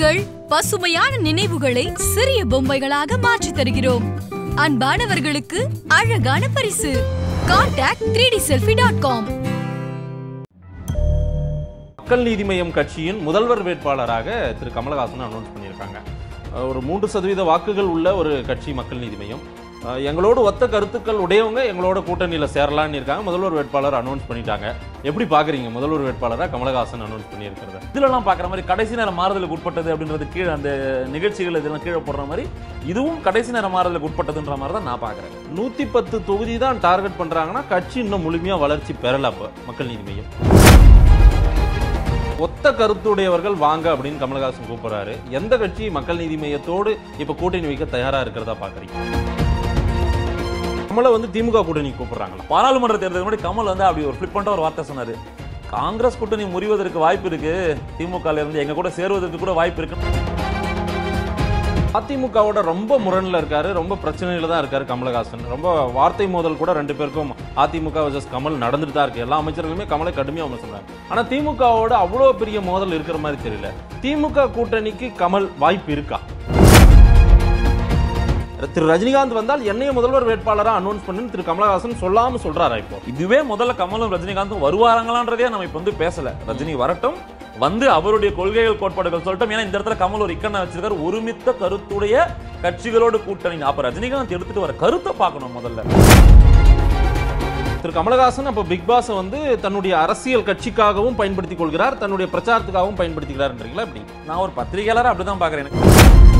நாங்கள் பசுமையான நினைவுகளை சிறிய பொம்மைகளாக மாற்றி தருகிறோம் அன்பானவர்களுக்கு அழகான பரிசு contact three D selfie dot com Makkal Needhi Maiam கட்சியின் முதல்வர் வேட்பாளராக திரு கமலஹாசன் அனௌன்ஸ் பண்ணியிருக்காங்க ஒரு மூன்று சதவீத வாக்குகள் உள்ள ஒரு கட்சி மக்கள் நீதி மையம் எங்களோட ஒத்த கருத்துக்கள் உடையவங்க எங்களோட கூட்டணியில் சேரலான்னு இருக்காங்க முதல்வர் வேட்பாளர் அனௌன்ஸ் பண்ணிட்டாங்க எப்படி பார்க்குறீங்க முதல்வர் வேட்பாளராக கமலஹாசன் அனௌன்ஸ் பண்ணியிருக்கிறத இதிலலாம் பார்க்குற மாதிரி கடைசி நேரம் மாறுதலுக்கு உட்பட்டது அப்படின்றது கீழே அந்த நிகழ்ச்சிகள் இதெல்லாம் கீழே போடுற மாதிரி இதுவும் கடைசி நேரம் மாறுதலுக்கு உட்பட்டதுன்ற மாதிரி தான் நான் பார்க்குறேன் நூற்றி பத்து தொகுதி தான் டார்கெட் பண்ணுறாங்கன்னா கட்சி இன்னும் முழுமையாக வளர்ச்சி பெறல அப்போ மக்கள் நீதி மையம் ஒத்த கருத்துடையவர்கள் வாங்க அப்படின்னு கமலஹாசன் கூப்பிடுறாரு எந்த கட்சி மக்கள் நீதி மையத்தோடு இப்போ கூட்டணி வைக்க தயாராக இருக்கிறதா பார்க்குறீங்க கமலை வந்து திமுக கூட்டணி கூப்பிடுறாங்க பாராளுமன்ற தேர்தல் மாதிரி கமல் வந்து அப்படி ஒரு ஃபிளிப் பண்ணிட்டு ஒரு வார்த்தை சொன்னார் காங்கிரஸ் கூட்டணி முறிவதற்கு வாய்ப்பு இருக்கு திமுக இருந்து எங்க கூட சேருவதற்கு கூட வாய்ப்பு இருக்கு அதிமுகவோட ரொம்ப முரணில் இருக்காரு ரொம்ப பிரச்சனையில தான் இருக்காரு கமலஹாசன் ரொம்ப வார்த்தை மோதல் கூட ரெண்டு பேருக்கும் அதிமுக வர்சஸ் கமல் நடந்துட்டு தான் இருக்கு எல்லா அமைச்சர்களுமே கமலை கடுமையாக அவங்க ஆனால் திமுகவோட அவ்வளோ பெரிய மோதல் இருக்கிற மாதிரி தெரியல திமுக கூட்டணிக்கு கமல் வாய்ப்பு இருக்கா திரு ரஜினிகாந்த் வந்தால் என்னைய முதல்வர் வேட்பாளராக அனௌன்ஸ் பண்ணு திரு கமலஹாசன் சொல்லாம சொல்றாரா இப்போ இதுவே முதல்ல கமலும் ரஜினிகாந்தும் வருவாராங்களான்றதே நம்ம இப்போ வந்து பேசல ரஜினி வரட்டும் வந்து அவருடைய கொள்கைகள் கோட்பாடுகள் சொல்லட்டும் ஏன்னா இந்த இடத்துல கமல் ஒரு இக்கண்ண வச்சிருக்காரு ஒருமித்த கருத்துடைய கட்சிகளோடு கூட்டணி அப்ப ரஜினிகாந்த் எடுத்துட்டு வர கருத்தை பார்க்கணும் முதல்ல திரு கமலஹாசன் அப்போ பிக் பாஸை வந்து தன்னுடைய அரசியல் கட்சிக்காகவும் பயன்படுத்திக் கொள்கிறார் தன்னுடைய பிரச்சாரத்துக்காகவும் பயன்படுத்திக்கிறார் இப்படி நான் ஒரு பத்திரிகையாளர் அப்படிதான் பாக்குறேன்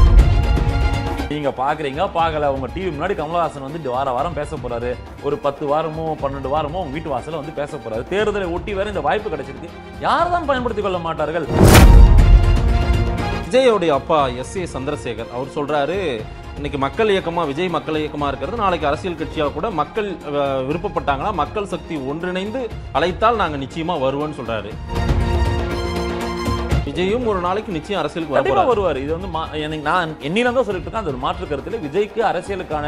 நீங்க பாக்குறீங்க பாக்கல உங்க டிவி முன்னாடி கமலஹாசன் வந்து வார வாரம் பேச போறாரு ஒரு பத்து வாரமோ பன்னெண்டு வாரமோ உங்க வீட்டு வாசல வந்து பேச போறாரு தேர்தலை ஒட்டி வேற இந்த வாய்ப்பு கிடைச்சிருக்கு யார் தான் பயன்படுத்திக் கொள்ள மாட்டார்கள் விஜயோடைய அப்பா எஸ் ஏ சந்திரசேகர் அவர் சொல்றாரு இன்னைக்கு மக்கள் இயக்கமாக விஜய் மக்கள் இயக்கமாக இருக்கிறது நாளைக்கு அரசியல் கட்சியாக கூட மக்கள் விருப்பப்பட்டாங்கன்னா மக்கள் சக்தி ஒன்றிணைந்து அழைத்தால் நாங்கள் நிச்சயமாக வருவோன்னு சொல்கிறாரு விஜயும் ஒரு நாளைக்கு நிச்சயம் அரசியலுக்கு கண்டிப்பா வருவார் இது வந்து நான் என்னிடம் தான் சொல்லிட்டு இருக்கேன் அது ஒரு மாற்று கருத்தில் விஜய்க்கு அரசியலுக்கான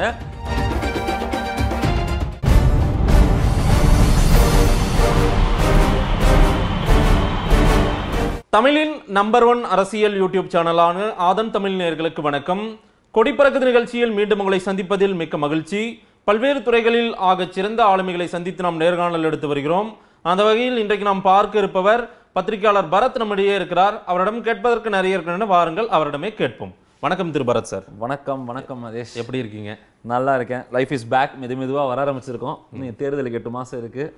தமிழின் நம்பர் ஒன் அரசியல் யூடியூப் சேனலான ஆதன் தமிழ் நேர்களுக்கு வணக்கம் கொடிப்பறக்குது நிகழ்ச்சியில் மீண்டும் உங்களை சந்திப்பதில் மிக்க மகிழ்ச்சி பல்வேறு துறைகளில் ஆக சிறந்த ஆளுமைகளை சந்தித்து நாம் நேர்காணல் எடுத்து வருகிறோம் அந்த வகையில் இன்றைக்கு நாம் பார்க்க இருப்பவர் பத்திரிகையாளர் பரத் நம்மிடையே இருக்கிறார் அவரிடம் கேட்பதற்கு நிறைய இருக்கின்றன வாருங்கள் அவரிடமே கேட்போம் வணக்கம் திரு பரத் சார் வணக்கம் வணக்கம் மகேஷ் எப்படி இருக்கீங்க நல்லா இருக்கேன் லைஃப் இஸ் பேக் மெது மெதுவாக வர ஆரம்பிச்சிருக்கோம் நீங்கள் தேர்தலுக்கு எட்டு மாதம் இருக்குது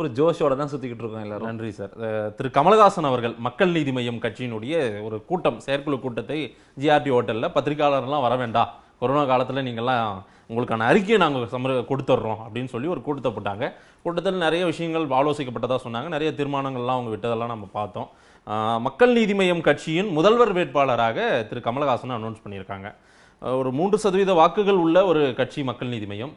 ஒரு ஜோஷோட தான் சுற்றிக்கிட்டு இருக்கோம் எல்லாரும் நன்றி சார் திரு கமலஹாசன் அவர்கள் மக்கள் நீதி மையம் கட்சியினுடைய ஒரு கூட்டம் செயற்குழு கூட்டத்தை ஜிஆர்டி ஹோட்டலில் பத்திரிகையாளர்லாம் வர வேண்டாம் கொரோனா காலத்தில் நீங்கள்லாம் உங்களுக்கான அறிக்கையை நாங்கள் சமர் கொடுத்துட்றோம் அப்படின்னு சொல்லி ஒரு கூட்டத்தை போட்டாங்க கூட்டத்தில் நிறைய விஷயங்கள் ஆலோசிக்கப்பட்டதாக சொன்னாங்க நிறைய தீர்மானங்கள்லாம் அவங்க விட்டதெல்லாம் நம்ம பார்த்தோம் மக்கள் நீதி மையம் கட்சியின் முதல்வர் வேட்பாளராக திரு கமலஹாசன் அனௌன்ஸ் பண்ணியிருக்காங்க ஒரு மூன்று சதவீத வாக்குகள் உள்ள ஒரு கட்சி மக்கள் நீதி மையம்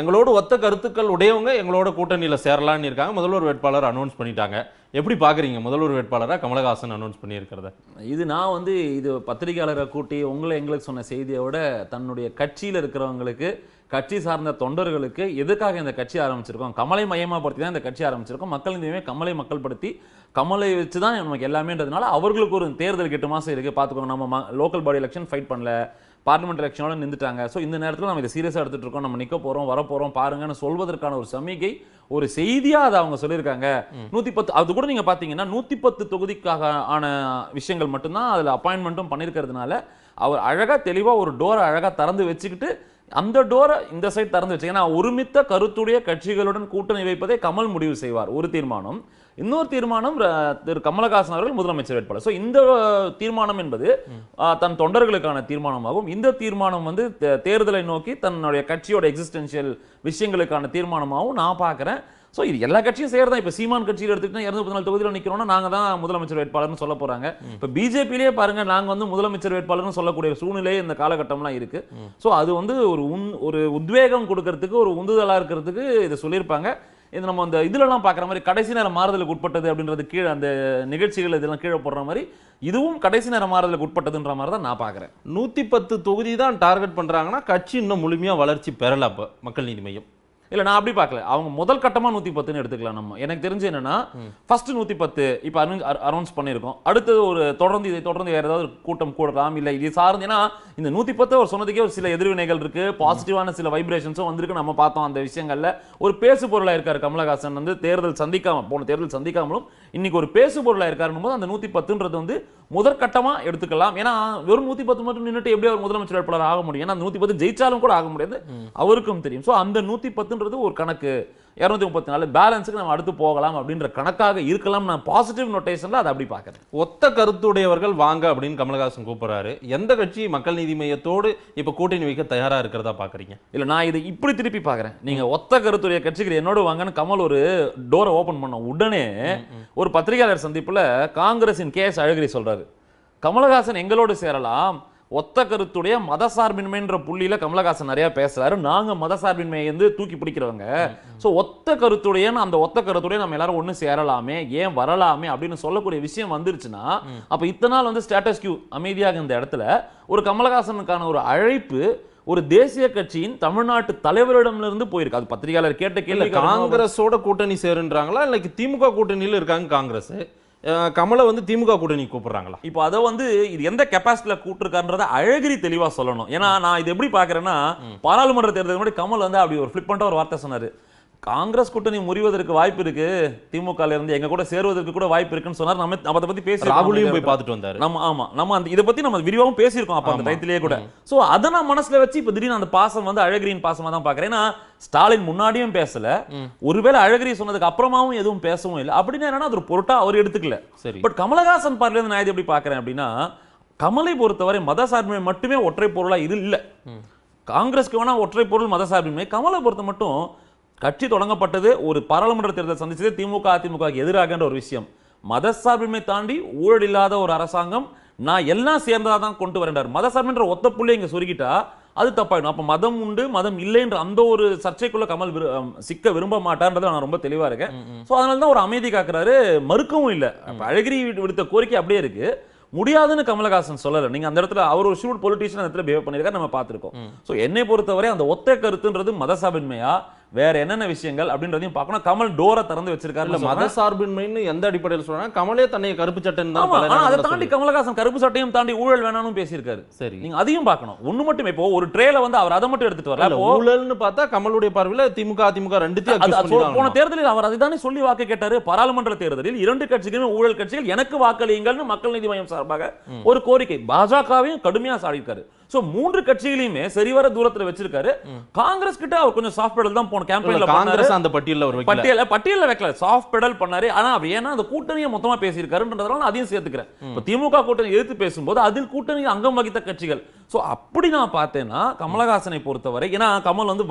எங்களோடு ஒத்த கருத்துக்கள் உடையவங்க எங்களோட கூட்டணியில் சேரலான்னு இருக்காங்க முதல்வர் வேட்பாளர் அனௌன்ஸ் பண்ணிட்டாங்க எப்படி பார்க்குறீங்க முதல்வர் வேட்பாளராக கமலஹாசன் அனௌன்ஸ் பண்ணியிருக்கிறத இது நான் வந்து இது பத்திரிகையாளரை கூட்டி உங்களை எங்களுக்கு சொன்ன செய்தியை விட தன்னுடைய கட்சியில் இருக்கிறவங்களுக்கு கட்சி சார்ந்த தொண்டர்களுக்கு எதுக்காக இந்த கட்சி ஆரம்பிச்சிருக்கோம் கமலை மையமாகப்படுத்தி தான் இந்த கட்சி ஆரம்பிச்சிருக்கோம் மக்கள் இந்தியுமே கமலை மக்கள்படுத்தி கமலை வச்சு தான் நமக்கு எல்லாமேன்றதுனால அவர்களுக்கு ஒரு தேர்தல் கெட்டு மாதம் இருக்குது பார்த்துக்கோங்க நம்ம லோக்கல் பாடி எலெக்ஷன் ஃபைட் பண்ணல பார்லிமெண்ட் எலெக்ஷனோட நின்றுட்டாங்க ஸோ இந்த நேரத்தில் நம்ம இதை சீரியஸாக எடுத்துகிட்டு இருக்கோம் நம்ம நிற்க போகிறோம் வர போகிறோம் பாருங்கன்னு சொல்வதற்கான ஒரு சமிகை ஒரு செய்தியாக அதை அவங்க சொல்லியிருக்காங்க நூற்றி பத்து அது கூட நீங்கள் பார்த்தீங்கன்னா நூற்றி பத்து தொகுதிக்காக ஆன விஷயங்கள் மட்டும்தான் அதில் அப்பாயின்மெண்ட்டும் பண்ணியிருக்கிறதுனால அவர் அழகாக தெளிவாக ஒரு டோரை அழகாக திறந்து வச்சுக்கிட்டு அந்த டோரை இந்த சைட் திறந்து வச்சு ஏன்னா ஒருமித்த கருத்துடைய கட்சிகளுடன் கூட்டணி வைப்பதை கமல் முடிவு செய்வார் ஒரு தீர்மானம் இன்னொரு தீர்மானம் திரு கமலஹாசன் அவர்கள் முதலமைச்சர் வேட்பாளர் ஸோ இந்த தீர்மானம் என்பது தன் தொண்டர்களுக்கான தீர்மானமாகும் இந்த தீர்மானம் வந்து தேர்தலை நோக்கி தன்னுடைய கட்சியோட எக்ஸிஸ்டென்ஷியல் விஷயங்களுக்கான தீர்மானமாகவும் நான் பார்க்குறேன் ஸோ இது எல்லா கட்சியும் சேர்தான் இப்போ சீமான் கட்சியில் எடுத்துக்கிட்டா இரநூத்தி நாலு தொகுதியில் நிற்கிறோம்னா நாங்கள் தான் முதலமைச்சர் வேட்பாளர்னு சொல்ல போகிறாங்க இப்போ பிஜேபியிலே பாருங்கள் நாங்கள் வந்து முதலமைச்சர் வேட்பாளர்னு சொல்லக்கூடிய சூழ்நிலை இந்த காலகட்டம்லாம் இருக்குது ஸோ அது வந்து ஒரு உன் ஒரு உத்வேகம் கொடுக்கறதுக்கு ஒரு உந்துதலாக இருக்கிறதுக்கு இதை சொல்லியிருப்பாங்க இது நம்ம அந்த இதுலலாம் பார்க்குற மாதிரி கடைசி நேரம் மாறுதலுக்கு உட்பட்டது அப்படின்றது கீழே அந்த நிகழ்ச்சிகள் இதெல்லாம் கீழே போடுற மாதிரி இதுவும் கடைசி நேரம் மாறுதலுக்கு உட்பட்டதுன்ற மாதிரி தான் நான் பார்க்குறேன் நூற்றி பத்து தொகுதி தான் டார்கெட் பண்ணுறாங்கன்னா கட்சி இன்னும் முழுமையாக வளர்ச்சி பெறலை அப்போ மக்கள் நீதி மையம் இல்லை நான் அப்படி பார்க்கல அவங்க முதல் கட்டமாக நூற்றி பத்துன்னு எடுத்துக்கலாம் நம்ம எனக்கு தெரிஞ்சு என்னன்னா ஃபர்ஸ்ட் நூற்றி பத்து இப்போ அனௌன்ஸ் பண்ணியிருக்கோம் அடுத்தது ஒரு தொடர்ந்து இதை தொடர்ந்து வேற ஏதாவது கூட்டம் கூடலாம் இல்லை இது சார்ந்து ஏன்னா இந்த நூற்றி பத்து அவர் சொன்னதுக்கே ஒரு சில எதிர்வினைகள் இருக்கு பாசிட்டிவான சில வைப்ரேஷன்ஸும் வந்திருக்கு நம்ம பார்த்தோம் அந்த விஷயங்களில் ஒரு பேசு பொருளாக இருக்கார் கமலஹாசன் வந்து தேர்தல் சந்திக்காம போன தேர்தல் சந்திக்காமலும் இன்னைக்கு ஒரு பேசு பொருளாக இருக்காருன்னு போது அந்த நூற்றி பத்துன்றது வந்து முதற்கட்டமாக எடுத்துக்கலாம் ஏன்னா வெறும் நூத்தி பத்து மட்டும் நின்றுட்டு எப்படி அவர் முதலமைச்சர் வேட்பாளர் ஆக முடியும் ஏன்னா நூத்தி பத்து ஜெயிச்சாலும் கூட ஆக முடியாது அவருக்கும் தெரியும் ஸோ அந்த நூத்தி பத்துன்றது ஒரு கணக்கு இரநூத்தி முப்பத்தி நாலு பேலன்ஸுக்கு நம்ம அடுத்து போகலாம் அப்படின்ற கணக்காக இருக்கலாம் நான் பாசிட்டிவ் நோட்டேஷனில் அதை அப்படி பார்க்குறேன் ஒத்த கருத்துடையவர்கள் வாங்க அப்படின்னு கமலஹாசன் கூப்பிட்றாரு எந்த கட்சி மக்கள் நீதி மையத்தோடு இப்போ கூட்டணி வைக்க தயாராக இருக்கிறதா பார்க்குறீங்க இல்லை நான் இதை இப்படி திருப்பி பார்க்குறேன் நீங்கள் ஒத்த கருத்துடைய கட்சிகள் என்னோட வாங்கன்னு கமல் ஒரு டோரை ஓப்பன் பண்ண உடனே ஒரு பத்திரிகையாளர் சந்திப்பில் காங்கிரஸின் கேஸ் அழகிரி சொல்கிறாரு கமலஹாசன் எங்களோடு சேரலாம் ஒத்த கருத்துடைய மதசார்பின்மைன்ற புள்ளியில கமலஹாசன் நிறைய பேசுறாரு நாங்க மதசார்பின்மையை வந்து தூக்கி பிடிக்கிறவங்க ஸோ ஒத்த கருத்துடைய அந்த ஒத்த கருத்துடைய நம்ம எல்லாரும் ஒன்று சேரலாமே ஏன் வரலாமே அப்படின்னு சொல்லக்கூடிய விஷயம் வந்துருச்சுன்னா அப்ப இத்தனை நாள் வந்து ஸ்டேட்டஸ் கியூ அமைதியாக இந்த இடத்துல ஒரு கமலஹாசனுக்கான ஒரு அழைப்பு ஒரு தேசிய கட்சியின் தமிழ்நாட்டு தலைவரிடமிருந்து போயிருக்கு அது பத்திரிகையாளர் கேட்ட கேள்வி காங்கிரஸோட கூட்டணி சேருன்றாங்களா இன்னைக்கு திமுக கூட்டணியில் இருக்காங்க காங்கிரஸ் கமலை வந்து திமுக கூட்டணி கூப்பிடுறாங்களா இப்போ அதை வந்து இது எந்த கெப்பாசிட்டியில் கூப்பிட்டுருக்கான்றத அழகிரி தெளிவாக சொல்லணும் ஏன்னா நான் இது எப்படி பார்க்குறேன்னா பாராளுமன்ற தேர்தலுக்கு முன்னாடி கமல் வந்து அப்படி ஒரு பண்ணிட்டு ஒரு வார்த்தை சொன்னார் காங்கிரஸ் கூட்டணி முறிவதற்கு வாய்ப்பு இருக்கு திமுக இருந்து எங்க கூட சேருவதற்கு கூட வாய்ப்பு இருக்குன்னு சொன்னார் நம்ம அதை பத்தி பேசி ராகுலையும் போய் பார்த்துட்டு வந்தாரு நம்ம ஆமா நம்ம அந்த இதை பத்தி நம்ம விரிவாகவும் பேசியிருக்கோம் அப்ப அந்த டயத்திலேயே கூட சோ அதை நான் மனசுல வச்சு இப்ப திடீர்னு அந்த பாசம் வந்து அழகிரியின் பாசமா தான் பாக்குறேன் ஏன்னா ஸ்டாலின் முன்னாடியும் பேசல ஒருவேளை அழகிரி சொன்னதுக்கு அப்புறமாவும் எதுவும் பேசவும் இல்லை அப்படின்னு என்னன்னா அது ஒரு பொருட்டா அவர் எடுத்துக்கல சரி பட் கமலஹாசன் பார்ல இருந்து நான் எப்படி பாக்குறேன் அப்படின்னா கமலை பொறுத்தவரை மத சார்பின்மை மட்டுமே ஒற்றை பொருளா இது இல்லை காங்கிரஸ்க்கு வேணா ஒற்றை பொருள் மத சார்பின்மை கமலை பொறுத்த மட்டும் கட்சி தொடங்கப்பட்டது ஒரு பாராளுமன்ற தேர்தல் சந்திச்சது திமுக அதிமுக எதிராகன்ற ஒரு விஷயம் மதசார்பின்மை தாண்டி ஊழல் இல்லாத ஒரு அரசாங்கம் நான் எல்லாம் சேர்ந்ததாக தான் கொண்டு மத மதசார்பின்ற ஒத்த புள்ளி இங்கே சுருக்கிட்டா அது தப்பாயிடும் அப்போ மதம் உண்டு மதம் இல்லைன்ற அந்த ஒரு சர்ச்சைக்குள்ள கமல் சிக்க விரும்ப மாட்டான்றது நான் ரொம்ப தெளிவாக இருக்கேன் ஸோ அதனால தான் ஒரு அமைதி காக்குறாரு மறுக்கவும் இல்லை அழகிரி விடுத்த கோரிக்கை அப்படியே இருக்கு முடியாதுன்னு கமலஹாசன் சொல்லலை நீங்க அந்த இடத்துல அவர் ஒரு ஷூட் பொலிட்டீஷியன் அந்த இடத்துல பிஹேவ் பண்ணியிருக்காரு நம்ம பார்த்துருக்கோம் ஸோ என்னை பொறுத்தவரை அந்த ஒத்த கருத்துன்றது மதசாபின்மையா வேற என்னென்ன விஷயங்கள் அப்படின்றதையும் பார்க்கணும் கமல் டோரை திறந்து வச்சிருக்காரு இல்ல மத சார்பின்மைன்னு எந்த அடிப்படையில் சொல்றாங்க கமலே தன்னை கருப்பு சட்டைன்னு தான் அதை தாண்டி கமலஹாசன் கருப்பு சட்டையும் தாண்டி ஊழல் வேணாலும் பேசியிருக்காரு சரி நீங்க அதையும் பார்க்கணும் ஒண்ணு மட்டும் இப்போ ஒரு ட்ரேல வந்து அவர் அதை மட்டும் எடுத்துட்டு வரல ஊழல்னு பார்த்தா கமலுடைய பார்வையில் திமுக அதிமுக ரெண்டுத்தையும் போன தேர்தலில் அவர் அதை தானே சொல்லி வாக்கு கேட்டாரு பாராளுமன்ற தேர்தலில் இரண்டு கட்சிகளும் ஊழல் கட்சிகள் எனக்கு வாக்களியுங்கள்னு மக்கள் நீதி மையம் சார்பாக ஒரு கோரிக்கை பாஜகவையும் கடுமையா சாடி இருக்காரு சோ மூன்று கட்சிகளையுமே சரிவர தூரத்துல வச்சிருக்காரு காங்கிரஸ் கிட்ட அவர் கொஞ்சம் சாஃப்ட் பெடல் தான் போன கேம்பெயின்ல காங்கிரஸ் அந்த பட்டியல அவர் பட்டியல பட்டியல வைக்கல சாஃப்ட் பெடல் பண்ணாரு ஆனா அவர் ஏன்னா அந்த கூட்டணியை மொத்தமா பேசியிருக்காருன்றதால நான் அதையும் சேர்த்துக்கிறேன் இப்போ திமுக கூட்டணி எடுத்து பேசும்போது அதில் கூட்டணி அங்கம் வகித்த கட்சிகள் ஸோ அப்படி நான் பார்த்தேன்னா கமலஹாசனை பொறுத்தவரை ஏன்னா கமல் வந்து